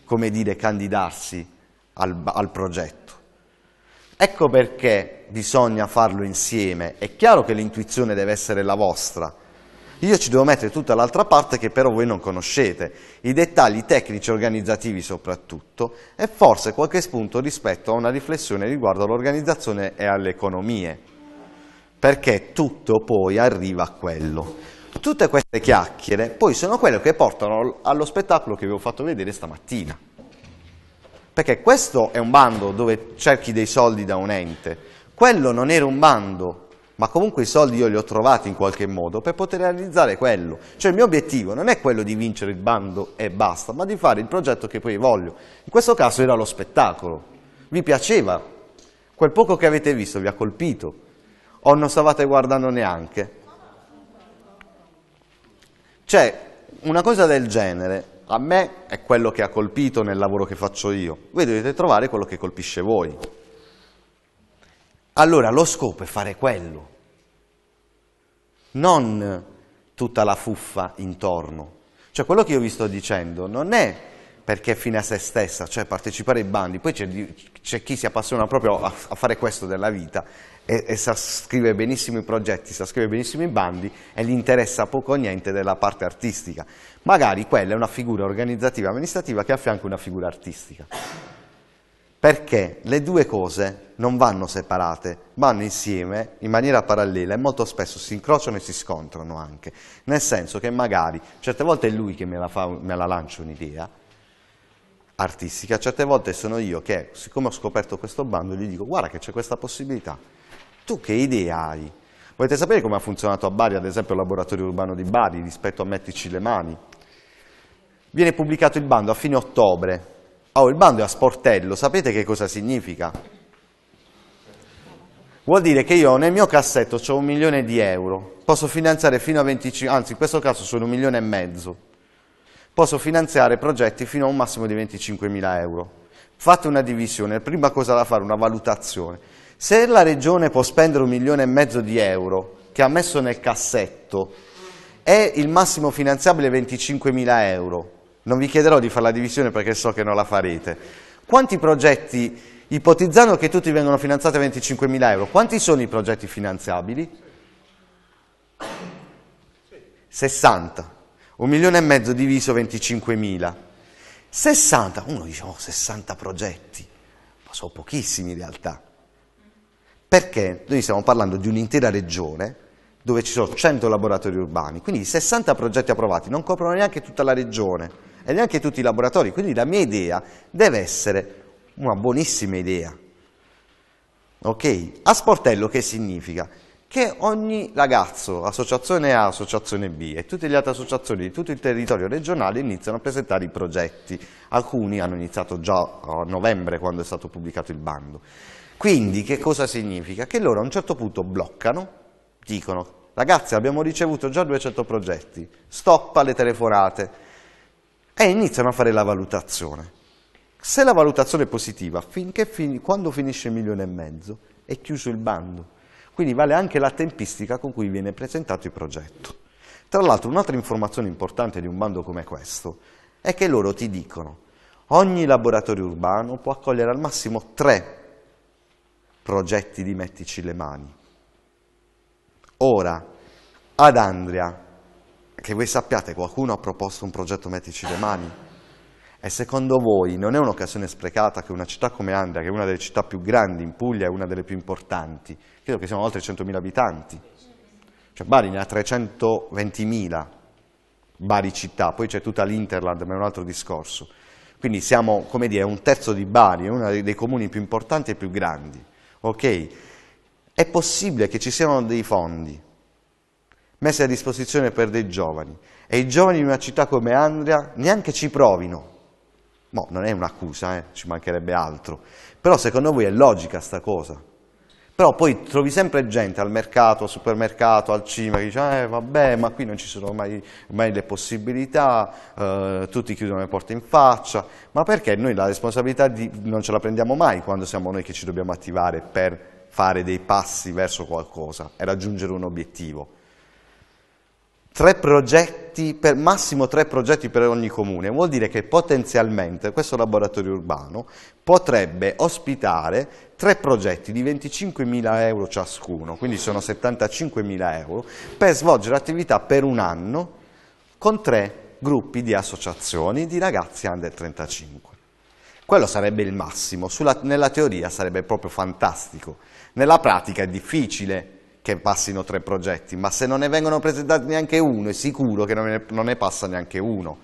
come dire, candidarsi al, al progetto. Ecco perché bisogna farlo insieme. È chiaro che l'intuizione deve essere la vostra, io ci devo mettere tutta l'altra parte che però voi non conoscete, i dettagli tecnici organizzativi soprattutto e forse qualche spunto rispetto a una riflessione riguardo all'organizzazione e alle economie, perché tutto poi arriva a quello. Tutte queste chiacchiere poi sono quelle che portano allo spettacolo che vi ho fatto vedere stamattina. Perché questo è un bando dove cerchi dei soldi da un ente, quello non era un bando ma comunque i soldi io li ho trovati in qualche modo per poter realizzare quello. Cioè il mio obiettivo non è quello di vincere il bando e basta, ma di fare il progetto che poi voglio. In questo caso era lo spettacolo. Vi piaceva? Quel poco che avete visto vi ha colpito? O non stavate guardando neanche? Cioè, una cosa del genere a me è quello che ha colpito nel lavoro che faccio io. Voi dovete trovare quello che colpisce voi. Allora, lo scopo è fare quello, non tutta la fuffa intorno. Cioè, quello che io vi sto dicendo non è perché è fine a se stessa, cioè partecipare ai bandi, poi c'è, chi si appassiona proprio a, a fare questo della vita e, e, sa scrivere benissimo i progetti, sa scrivere benissimo i bandi e gli interessa poco o niente della parte artistica. Magari quella è una figura organizzativa amministrativa che affianca una figura artistica. Perché le due cose non vanno separate, vanno insieme in maniera parallela e molto spesso si incrociano e si scontrano anche. Nel senso che magari certe volte è lui che me la, fa, me la lancia un'idea, artistica, certe volte sono io che, siccome ho scoperto questo bando, gli dico guarda che c'è questa possibilità, tu che idee hai? Volete sapere come ha funzionato a Bari, ad esempio, il laboratorio urbano di Bari rispetto a metterci le mani? Viene pubblicato il bando a fine ottobre. Oh, il bando è a sportello, sapete che cosa significa? Vuol dire che io nel mio cassetto ho un milione di euro, posso finanziare fino a 25, anzi in questo caso sono un milione e mezzo, posso finanziare progetti fino a un massimo di 25 mila euro. Fate una divisione, prima cosa da fare, una valutazione se la Regione può spendere un milione e mezzo di euro che ha messo nel cassetto e il massimo finanziabile 25 mila euro, non vi chiederò di fare la divisione perché so che non la farete, quanti progetti, ipotizzando che tutti vengano finanziati a 25 mila euro, quanti sono i progetti finanziabili? 60, un milione e mezzo diviso 25 mila. 60, uno dice, oh, 60 progetti, ma sono pochissimi in realtà perché noi stiamo parlando di un'intera regione dove ci sono 100 laboratori urbani, quindi 60 progetti approvati non coprono neanche tutta la regione e neanche tutti i laboratori, quindi la mia idea deve essere una buonissima idea. Ok? A sportello che significa? Che ogni ragazzo, associazione A, associazione B e tutte le altre associazioni di tutto il territorio regionale iniziano a presentare i progetti. Alcuni hanno iniziato già a novembre quando è stato pubblicato il bando. Quindi che cosa significa? Che loro a un certo punto bloccano, dicono ragazzi abbiamo ricevuto già 200 progetti, stoppa le telefonate e iniziano a fare la valutazione. Se la valutazione è positiva, finché, fin, quando finisce il milione e mezzo è chiuso il bando, quindi vale anche la tempistica con cui viene presentato il progetto. Tra l'altro un'altra informazione importante di un bando come questo è che loro ti dicono ogni laboratorio urbano può accogliere al massimo tre progetti di mettici le mani. Ora, ad Andrea, che voi sappiate qualcuno ha proposto un progetto mettici le mani, e secondo voi non è un'occasione sprecata che una città come Andria, che è una delle città più grandi in Puglia, è una delle più importanti, credo che siamo oltre 100.000 abitanti, cioè Bari ne ha 320.000, Bari città, poi c'è tutta l'Interland, ma è un altro discorso. Quindi siamo, come dire, un terzo di Bari, è uno dei comuni più importanti e più grandi ok? È possibile che ci siano dei fondi messi a disposizione per dei giovani e i giovani in una città come Andria neanche ci provino. Boh, non è un'accusa, eh, ci mancherebbe altro. Però secondo voi è logica sta cosa? Però poi trovi sempre gente al mercato, al supermercato, al cinema che dice ah, eh vabbè ma qui non ci sono mai, mai le possibilità, eh, tutti chiudono le porte in faccia, ma perché noi la responsabilità di, non ce la prendiamo mai quando siamo noi che ci dobbiamo attivare per fare dei passi verso qualcosa e raggiungere un obiettivo. Tre progetti, per, massimo tre progetti per ogni comune, vuol dire che potenzialmente questo laboratorio urbano potrebbe ospitare tre progetti di 25.000 euro ciascuno, quindi sono 75.000 euro, per svolgere attività per un anno con tre gruppi di associazioni di ragazzi under 35. Quello sarebbe il massimo, Sulla, nella teoria sarebbe proprio fantastico. Nella pratica è difficile che passino tre progetti, ma se non ne vengono presentati neanche uno, è sicuro che non ne, non ne passa neanche uno.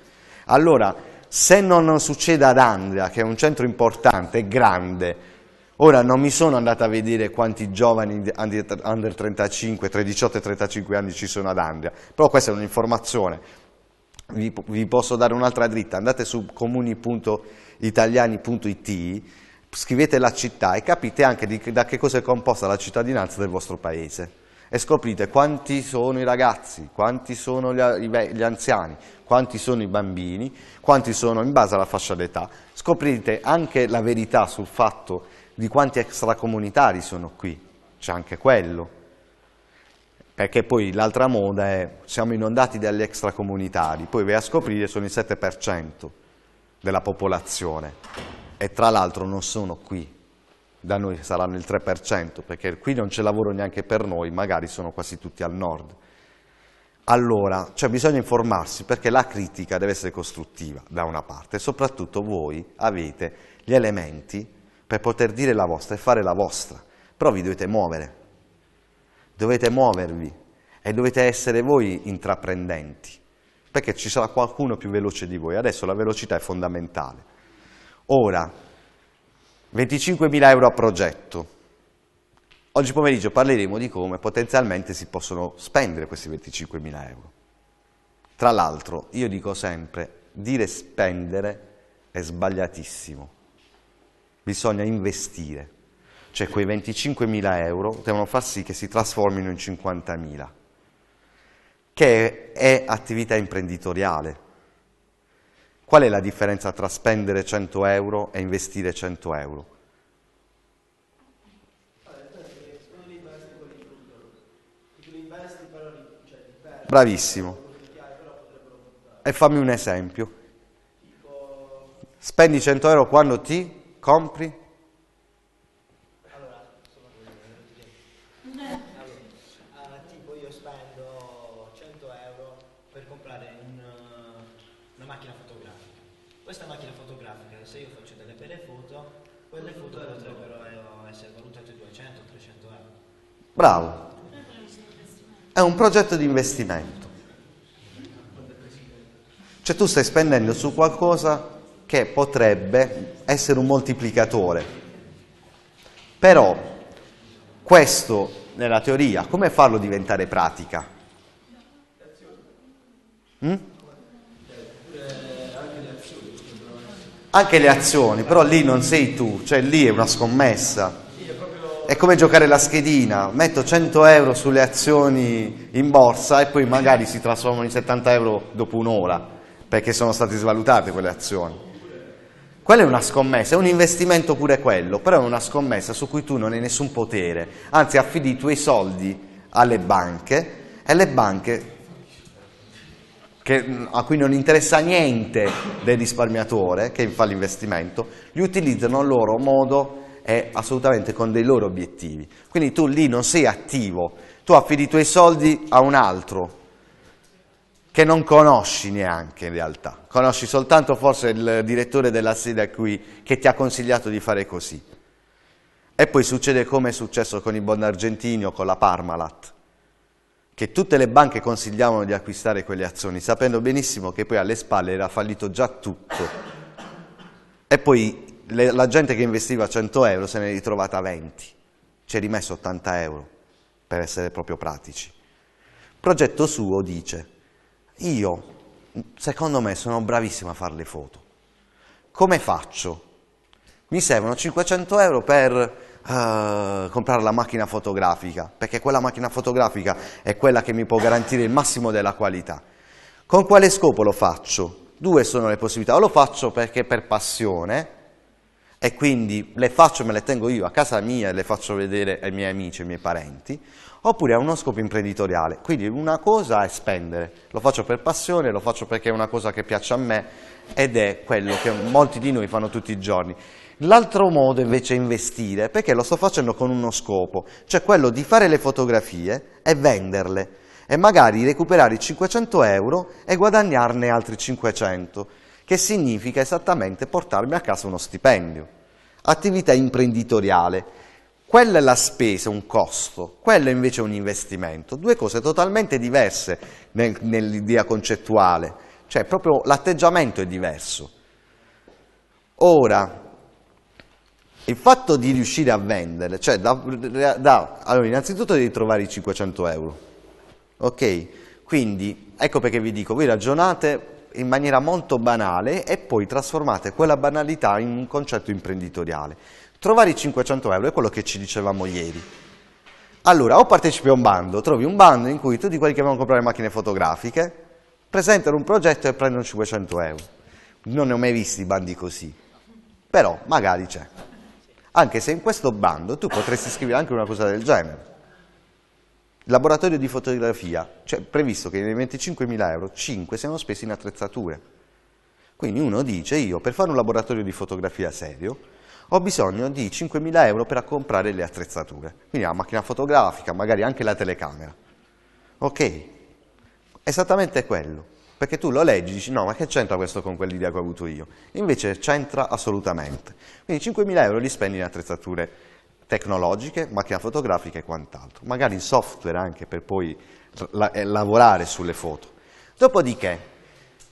Allora, se non succede ad Andria, che è un centro importante, grande, Ora non mi sono andata a vedere quanti giovani under 35, tra i 18 e i 35 anni ci sono ad Andria, però questa è un'informazione. Vi, vi, posso dare un'altra dritta, andate su comuni.italiani.it, scrivete la città e capite anche di, da che cosa è composta la cittadinanza del vostro paese e scoprite quanti sono i ragazzi, quanti sono gli, gli anziani, quanti sono i bambini, quanti sono in base alla fascia d'età. Scoprite anche la verità sul fatto che di quanti extracomunitari sono qui, c'è anche quello. Perché poi l'altra moda è siamo inondati dagli extracomunitari, poi vai a scoprire sono il 7% della popolazione e tra l'altro non sono qui, da noi saranno il 3% perché qui non c'è lavoro neanche per noi, magari sono quasi tutti al nord. Allora, cioè bisogna informarsi perché la critica deve essere costruttiva da una parte e soprattutto voi avete gli elementi per poter dire la vostra e fare la vostra, però vi dovete muovere, dovete muovervi e dovete essere voi intraprendenti, perché ci sarà qualcuno più veloce di voi, adesso la velocità è fondamentale. Ora, 25.000 euro a progetto, Oggi pomeriggio parleremo di come potenzialmente si possono spendere questi 25.000 euro. Tra l'altro, io dico sempre, dire spendere è sbagliatissimo bisogna investire, cioè quei 25.000 euro devono far sì che si trasformino in 50.000, che è attività imprenditoriale. Qual è la differenza tra spendere 100 euro e investire 100 euro? Bravissimo. E fammi un esempio. Spendi 100 euro quando ti compri? Allora, allora tipo io spendo 100 euro per comprare un, eh, una macchina fotografica. Questa macchina fotografica, se io faccio delle belle foto, quelle foto potrebbero eh, essere valutate 200, 300 euro. Bravo. È un progetto di investimento. Cioè tu stai spendendo su qualcosa che potrebbe essere un moltiplicatore. Però questo nella teoria, come farlo diventare pratica? Mm? Anche le azioni, però lì non sei tu, cioè lì è una scommessa. È come giocare la schedina, metto 100 euro sulle azioni in borsa e poi magari si trasformano in 70 euro dopo un'ora, perché sono state svalutate quelle azioni. Quella è una scommessa, è un investimento pure quello, però è una scommessa su cui tu non hai nessun potere, anzi affidi i tuoi soldi alle banche e le banche che, a cui non interessa niente del risparmiatore che fa l'investimento, li utilizzano a loro modo e assolutamente con dei loro obiettivi. Quindi tu lì non sei attivo, tu affidi i tuoi soldi a un altro, che non conosci neanche in realtà, conosci soltanto forse il direttore della sede a cui, che ti ha consigliato di fare così. E poi succede come è successo con i bond argentini o con la Parmalat, che tutte le banche consigliavano di acquistare quelle azioni, sapendo benissimo che poi alle spalle era fallito già tutto. E poi le, la gente che investiva 100 euro se ne è ritrovata 20, ci è rimesso 80 euro, per essere proprio pratici. progetto suo dice io, secondo me, sono bravissimo a fare le foto. Come faccio? Mi servono 500 euro per Uh, comprare la macchina fotografica, perché quella macchina fotografica è quella che mi può garantire il massimo della qualità. Con quale scopo lo faccio? Due sono le possibilità, o lo faccio perché per passione, e quindi le faccio, me le tengo io a casa mia e le faccio vedere ai miei amici, ai miei parenti, oppure ha uno scopo imprenditoriale. Quindi una cosa è spendere, lo faccio per passione, lo faccio perché è una cosa che piace a me ed è quello che molti di noi fanno tutti i giorni. L'altro modo invece è investire, perché lo sto facendo con uno scopo, cioè quello di fare le fotografie e venderle e magari recuperare i 500 euro e guadagnarne altri 500, che significa esattamente portarmi a casa uno stipendio. Attività imprenditoriale quella è la spesa, un costo, quello invece è un investimento, due cose totalmente diverse nel, nell'idea concettuale, cioè proprio l'atteggiamento è diverso. Ora, il fatto di riuscire a vendere, cioè da, da, allora innanzitutto devi trovare i 500 euro, ok? Quindi ecco perché vi dico, voi ragionate in maniera molto banale e poi trasformate quella banalità in un concetto imprenditoriale. Trovare i 500 euro è quello che ci dicevamo ieri. Allora, o partecipi a un bando, trovi un bando in cui tutti quelli che vogliono comprare macchine fotografiche presentano un progetto e prendono 500 euro. Non ne ho mai visti bandi così, però magari c'è. Anche se in questo bando tu potresti scrivere anche una cosa del genere. Laboratorio di fotografia, cioè previsto che nei 25.000 euro 5 siano spesi in attrezzature. Quindi uno dice io per fare un laboratorio di fotografia serio ho bisogno di 5.000 euro per comprare le attrezzature, quindi la macchina fotografica, magari anche la telecamera. Ok, esattamente quello, perché tu lo leggi e dici no ma che c'entra questo con quell'idea che ho avuto io? Invece c'entra assolutamente, quindi 5.000 euro li spendi in attrezzature tecnologiche, macchina fotografica e quant'altro, magari in software anche per poi la eh, lavorare sulle foto. Dopodiché,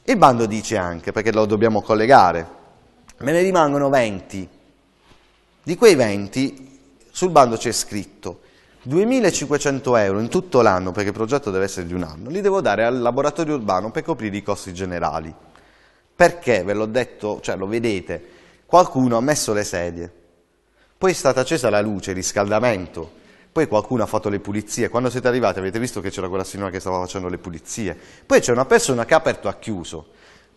il bando dice anche, perché lo dobbiamo collegare, me ne rimangono 20 di quei 20 sul bando c'è scritto 2.500 euro in tutto l'anno, perché il progetto deve essere di un anno, li devo dare al laboratorio urbano per coprire i costi generali. Perché, ve l'ho detto, cioè lo vedete, qualcuno ha messo le sedie, poi è stata accesa la luce, il riscaldamento, poi qualcuno ha fatto le pulizie, quando siete arrivati avete visto che c'era quella signora che stava facendo le pulizie, poi c'è una persona che ha aperto e ha chiuso,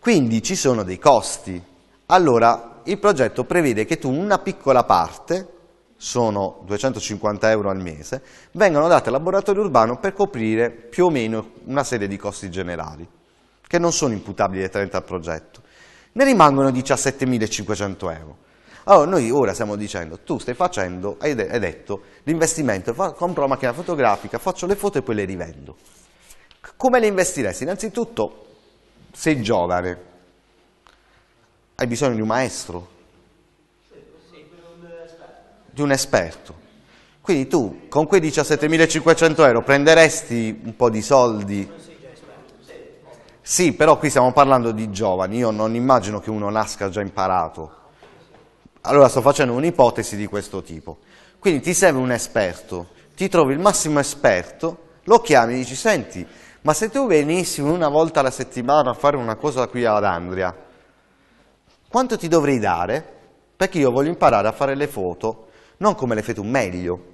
quindi ci sono dei costi, allora il progetto prevede che tu una piccola parte, sono 250 euro al mese, vengano date al laboratorio urbano per coprire più o meno una serie di costi generali, che non sono imputabili ai 30 al progetto. Ne rimangono 17.500 euro. Allora noi ora stiamo dicendo, tu stai facendo, hai, de hai detto, l'investimento, compro la macchina fotografica, faccio le foto e poi le rivendo. Come le investiresti? Innanzitutto sei giovane, hai bisogno di un maestro, di un esperto. Quindi tu con quei 17.500 euro prenderesti un po' di soldi. Sì, però qui stiamo parlando di giovani, io non immagino che uno nasca già imparato. Allora sto facendo un'ipotesi di questo tipo. Quindi ti serve un esperto, ti trovi il massimo esperto, lo chiami e dici, senti, ma se tu venissi una volta alla settimana a fare una cosa qui ad Andria, quanto ti dovrei dare? Perché io voglio imparare a fare le foto, non come le fai tu, meglio.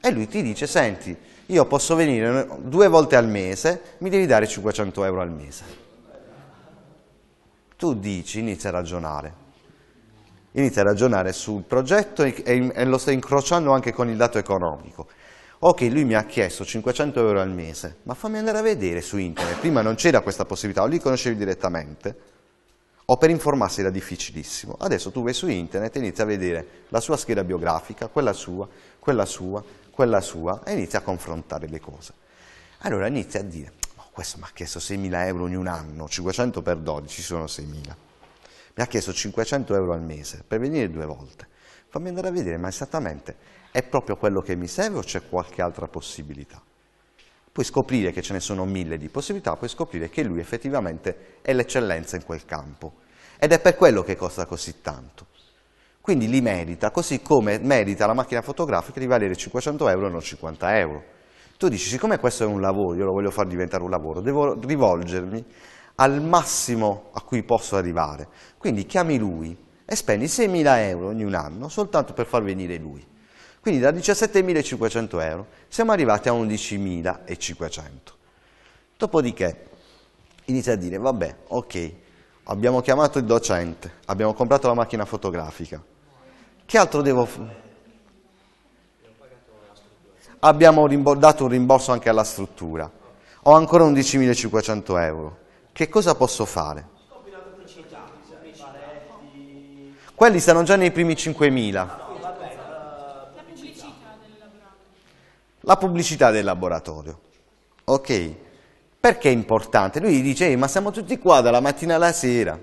E lui ti dice, senti, io posso venire due volte al mese, mi devi dare 500 euro al mese. Tu dici, inizia a ragionare. Inizia a ragionare sul progetto e, e lo stai incrociando anche con il dato economico. Ok, lui mi ha chiesto 500 euro al mese, ma fammi andare a vedere su internet. Prima non c'era questa possibilità, o li conoscevi direttamente o per informarsi era difficilissimo. Adesso tu vai su internet e inizi a vedere la sua scheda biografica, quella sua, quella sua, quella sua, e inizi a confrontare le cose. Allora inizi a dire, oh, questo mi ha chiesto 6.000 euro in un anno, 500 per 12 sono 6.000. Mi ha chiesto 500 euro al mese per venire due volte. Fammi andare a vedere, ma esattamente è proprio quello che mi serve o c'è qualche altra possibilità? puoi scoprire che ce ne sono mille di possibilità, puoi scoprire che lui effettivamente è l'eccellenza in quel campo. Ed è per quello che costa così tanto. Quindi li merita, così come merita la macchina fotografica di valere 500 euro e non 50 euro. Tu dici, siccome questo è un lavoro, io lo voglio far diventare un lavoro, devo rivolgermi al massimo a cui posso arrivare. Quindi chiami lui e spendi 6.000 euro ogni anno soltanto per far venire lui. Quindi da 17.500 euro siamo arrivati a 11.500. Dopodiché inizia a dire, vabbè, ok, abbiamo chiamato il docente, abbiamo comprato la macchina fotografica, che altro devo fare? Abbiamo dato un rimborso anche alla struttura, ho ancora 11.500 euro, che cosa posso fare? Quelli stanno già nei primi 5.000. la pubblicità del laboratorio. Ok? Perché è importante? Lui dice, eh, ma siamo tutti qua dalla mattina alla sera,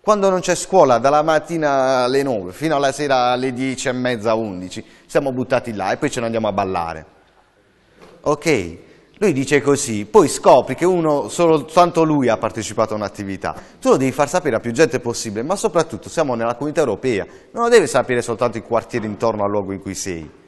quando non c'è scuola, dalla mattina alle 9 fino alla sera alle 10 e mezza, 11, siamo buttati là e poi ce ne andiamo a ballare. Ok? Lui dice così, poi scopri che uno, soltanto lui ha partecipato a un'attività. Tu lo devi far sapere a più gente possibile, ma soprattutto siamo nella comunità europea, non lo deve sapere soltanto il quartiere intorno al luogo in cui sei.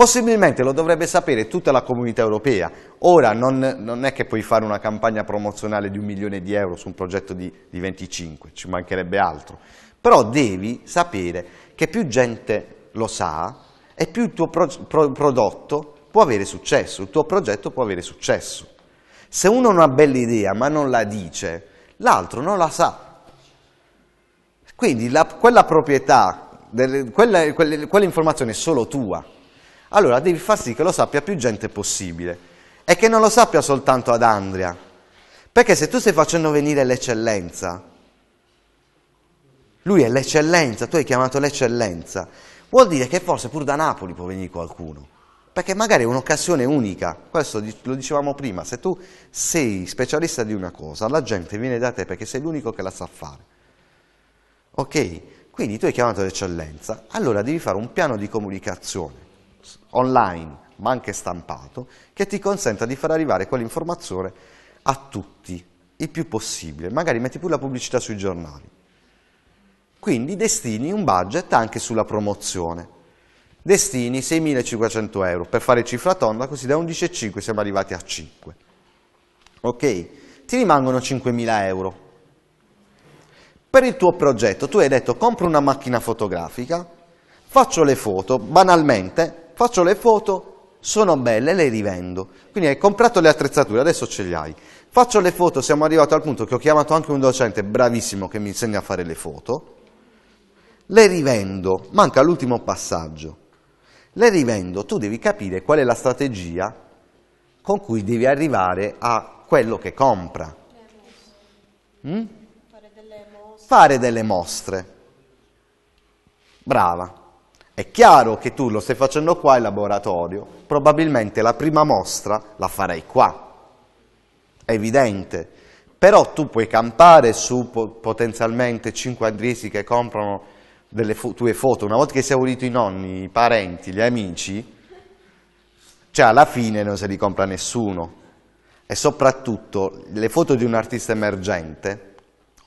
Possibilmente lo dovrebbe sapere tutta la comunità europea. Ora non, non, è che puoi fare una campagna promozionale di un milione di euro su un progetto di, di 25, ci mancherebbe altro. Però devi sapere che più gente lo sa e più il tuo pro, pro, prodotto può avere successo, il tuo progetto può avere successo. Se uno ha una bella idea ma non la dice, l'altro non la sa. Quindi la, quella proprietà, quell'informazione quella, quella è solo tua allora devi far sì che lo sappia più gente possibile e che non lo sappia soltanto ad Andria. Perché se tu stai facendo venire l'eccellenza, lui è l'eccellenza, tu hai chiamato l'eccellenza, vuol dire che forse pur da Napoli può venire qualcuno, perché magari è un'occasione unica, questo lo dicevamo prima, se tu sei specialista di una cosa, la gente viene da te perché sei l'unico che la sa fare. Ok? Quindi tu hai chiamato l'eccellenza, allora devi fare un piano di comunicazione online, ma anche stampato, che ti consenta di far arrivare quell'informazione a tutti, il più possibile. Magari metti pure la pubblicità sui giornali. Quindi destini un budget anche sulla promozione. Destini 6.500 euro, per fare cifra tonda, così da 11,5 siamo arrivati a 5. Ok? Ti rimangono 5.000 euro. Per il tuo progetto tu hai detto compro una macchina fotografica, faccio le foto, banalmente faccio le foto, sono belle, le rivendo. Quindi hai comprato le attrezzature, adesso ce le hai. Faccio le foto, siamo arrivati al punto che ho chiamato anche un docente bravissimo che mi insegna a fare le foto. Le rivendo, manca l'ultimo passaggio. Le rivendo, tu devi capire qual è la strategia con cui devi arrivare a quello che compra. Mm? Fare delle mostre. Brava. È chiaro che tu lo stai facendo qua in laboratorio, probabilmente la prima mostra la farei qua, è evidente, però tu puoi campare su potenzialmente 5 andresi che comprano delle fo tue foto, una volta che sei audito i nonni, i parenti, gli amici, cioè alla fine non se li compra nessuno e soprattutto le foto di un artista emergente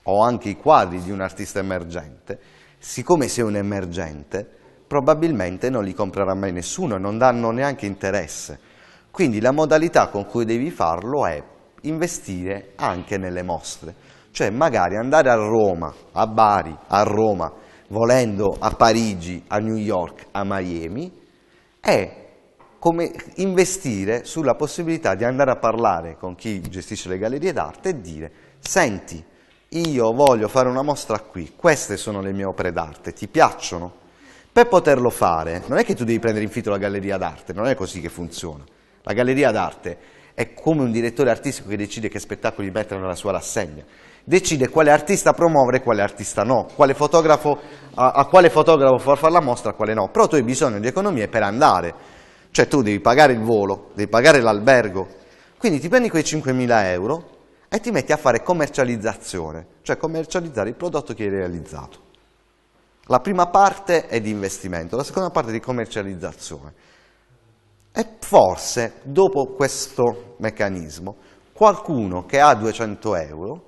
o anche i quadri di un artista emergente, siccome sei un emergente, probabilmente non li comprerà mai nessuno non danno neanche interesse. Quindi la modalità con cui devi farlo è investire anche nelle mostre, cioè magari andare a Roma, a Bari, a Roma, volendo a Parigi, a New York, a Miami, è come investire sulla possibilità di andare a parlare con chi gestisce le gallerie d'arte e dire senti, io voglio fare una mostra qui, queste sono le mie opere d'arte, ti piacciono? Per poterlo fare non è che tu devi prendere in fitto la galleria d'arte, non è così che funziona. La galleria d'arte è come un direttore artistico che decide che spettacoli mettere nella sua rassegna. Decide quale artista promuovere e quale artista no, quale a, a, quale fotografo far fare la mostra, a quale no. Però tu hai bisogno di economie per andare. Cioè tu devi pagare il volo, devi pagare l'albergo. Quindi ti prendi quei 5.000 euro e ti metti a fare commercializzazione, cioè commercializzare il prodotto che hai realizzato. La prima parte è di investimento, la seconda parte è di commercializzazione. E forse dopo questo meccanismo qualcuno che ha 200 euro,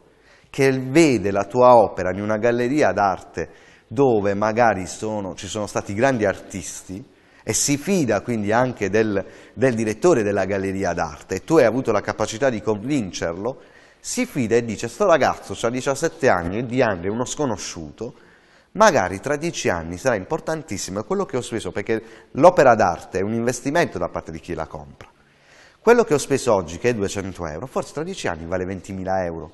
che vede la tua opera in una galleria d'arte dove magari sono, ci sono stati grandi artisti e si fida quindi anche del, del direttore della galleria d'arte e tu hai avuto la capacità di convincerlo, si fida e dice sto ragazzo ha 17 anni e di anni è uno sconosciuto, magari tra dieci anni sarà importantissimo quello che ho speso, perché l'opera d'arte è un investimento da parte di chi la compra. Quello che ho speso oggi, che è 200 euro, forse tra dieci anni vale 20.000 euro.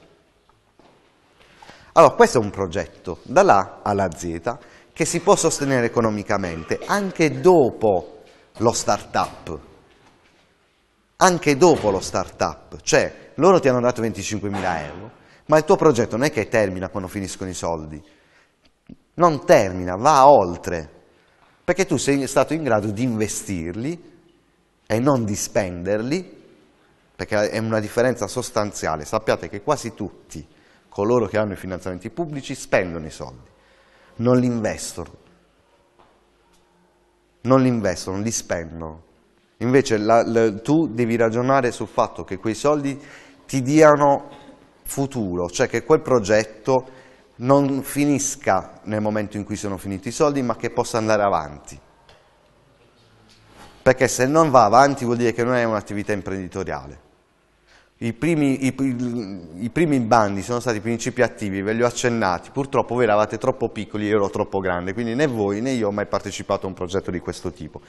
Allora, questo è un progetto, dall'A alla Z, che si può sostenere economicamente anche dopo lo start-up. Anche dopo lo start-up. Cioè, loro ti hanno dato 25.000 euro, ma il tuo progetto non è che termina quando finiscono i soldi non termina, va oltre, perché tu sei stato in grado di investirli e non di spenderli, perché è una differenza sostanziale. Sappiate che quasi tutti coloro che hanno i finanziamenti pubblici spendono i soldi, non li investono, non li investono, li spendono. Invece la, la, tu devi ragionare sul fatto che quei soldi ti diano futuro, cioè che quel progetto non finisca nel momento in cui sono finiti i soldi, ma che possa andare avanti. Perché se non va avanti vuol dire che non è un'attività imprenditoriale. I primi, i, I primi, bandi sono stati i principi attivi, ve li ho accennati, purtroppo voi eravate troppo piccoli, io ero troppo grande, quindi né voi né io ho mai partecipato a un progetto di questo tipo.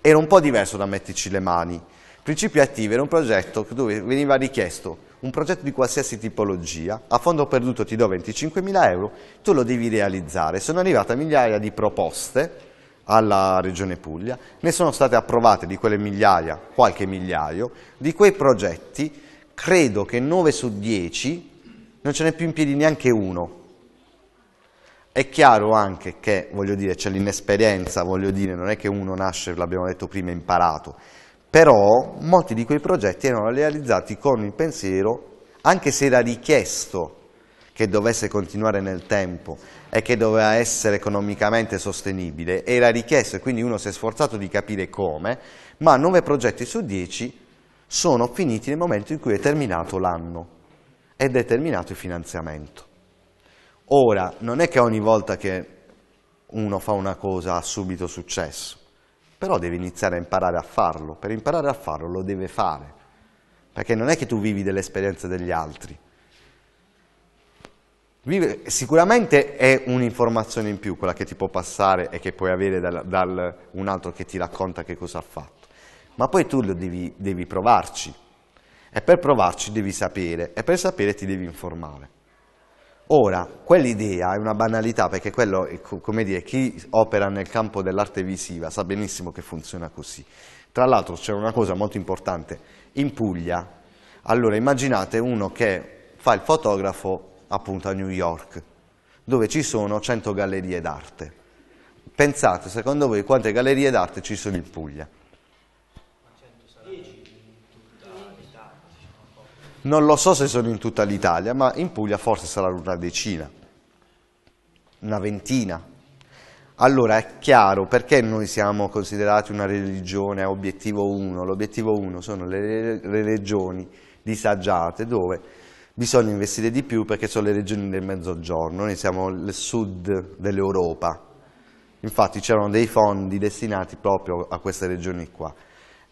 Era un po' diverso da metterci le mani, Principi attivi era un progetto dove veniva richiesto un progetto di qualsiasi tipologia, a fondo perduto ti do 25.000 euro, tu lo devi realizzare. Sono arrivate migliaia di proposte alla Regione Puglia, ne sono state approvate di quelle migliaia, qualche migliaio, di quei progetti credo che 9 su 10 non ce n'è più in piedi neanche uno. È chiaro anche che, voglio dire, c'è l'inesperienza, voglio dire, non è che uno nasce, l'abbiamo detto prima, imparato, però molti di quei progetti erano realizzati con il pensiero, anche se era richiesto che dovesse continuare nel tempo e che doveva essere economicamente sostenibile, era richiesto e quindi uno si è sforzato di capire come, ma 9 progetti su 10 sono finiti nel momento in cui è terminato l'anno ed è terminato il finanziamento. Ora, non è che ogni volta che uno fa una cosa ha subito successo, però deve iniziare a imparare a farlo, per imparare a farlo lo deve fare, perché non è che tu vivi delle esperienze degli altri. Vive, sicuramente è un'informazione in più quella che ti può passare e che puoi avere da un altro che ti racconta che cosa ha fatto, ma poi tu devi, devi provarci e per provarci devi sapere e per sapere ti devi informare. Ora, quell'idea è una banalità perché quello, come dire, chi opera nel campo dell'arte visiva sa benissimo che funziona così. Tra l'altro c'è una cosa molto importante, in Puglia, allora immaginate uno che fa il fotografo appunto a New York, dove ci sono 100 gallerie d'arte. Pensate, secondo voi, quante gallerie d'arte ci sono in Puglia? Non lo so se sono in tutta l'Italia, ma in Puglia forse saranno una decina, una ventina. Allora è chiaro perché noi siamo considerati una religione a obiettivo 1. L'obiettivo 1 sono le religioni disagiate dove bisogna investire di più perché sono le regioni del mezzogiorno, noi siamo il sud dell'Europa. Infatti c'erano dei fondi destinati proprio a queste regioni qua.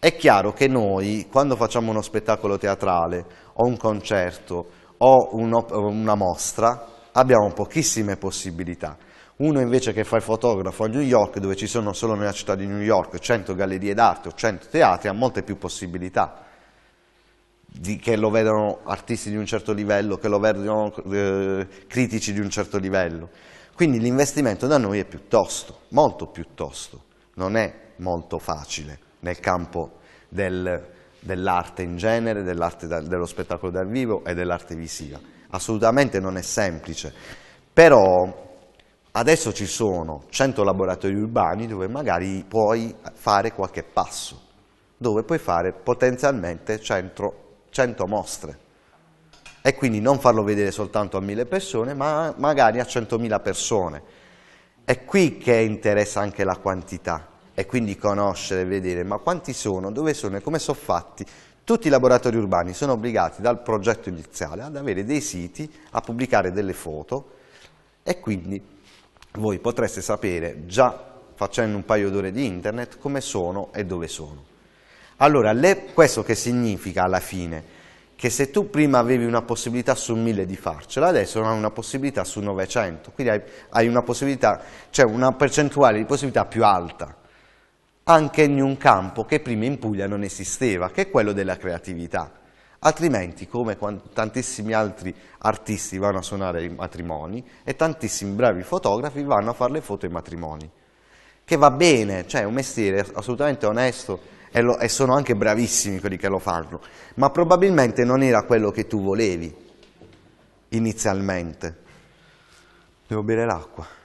È chiaro che noi, quando facciamo uno spettacolo teatrale o un concerto o una mostra, abbiamo pochissime possibilità. Uno invece che fa il fotografo a New York, dove ci sono solo nella città di New York 100 gallerie d'arte o 100 teatri, ha molte più possibilità di, che lo vedano artisti di un certo livello, che lo vedano eh, critici di un certo livello. Quindi l'investimento da noi è piuttosto, molto piuttosto, non è molto facile nel campo del, dell'arte in genere, dell'arte dello spettacolo dal vivo e dell'arte visiva. Assolutamente non è semplice, però adesso ci sono 100 laboratori urbani dove magari puoi fare qualche passo, dove puoi fare potenzialmente 100, 100 mostre e quindi non farlo vedere soltanto a mille persone ma magari a 100.000 persone. È qui che interessa anche la quantità, e quindi conoscere e vedere, ma quanti sono, dove sono e come sono fatti. Tutti i laboratori urbani sono obbligati dal progetto iniziale ad avere dei siti, a pubblicare delle foto e quindi voi potreste sapere già facendo un paio d'ore di internet come sono e dove sono. Allora, le, questo che significa alla fine? Che se tu prima avevi una possibilità su 1000 di farcela, adesso non hai una possibilità su 900, quindi hai, hai una possibilità, cioè una percentuale di possibilità più alta anche in un campo che prima in Puglia non esisteva, che è quello della creatività. Altrimenti, come tantissimi altri artisti vanno a suonare i matrimoni e tantissimi bravi fotografi vanno a fare le foto ai matrimoni, che va bene, cioè è un mestiere assolutamente onesto e, lo, e sono anche bravissimi quelli che lo fanno, ma probabilmente non era quello che tu volevi inizialmente. Devo bere l'acqua.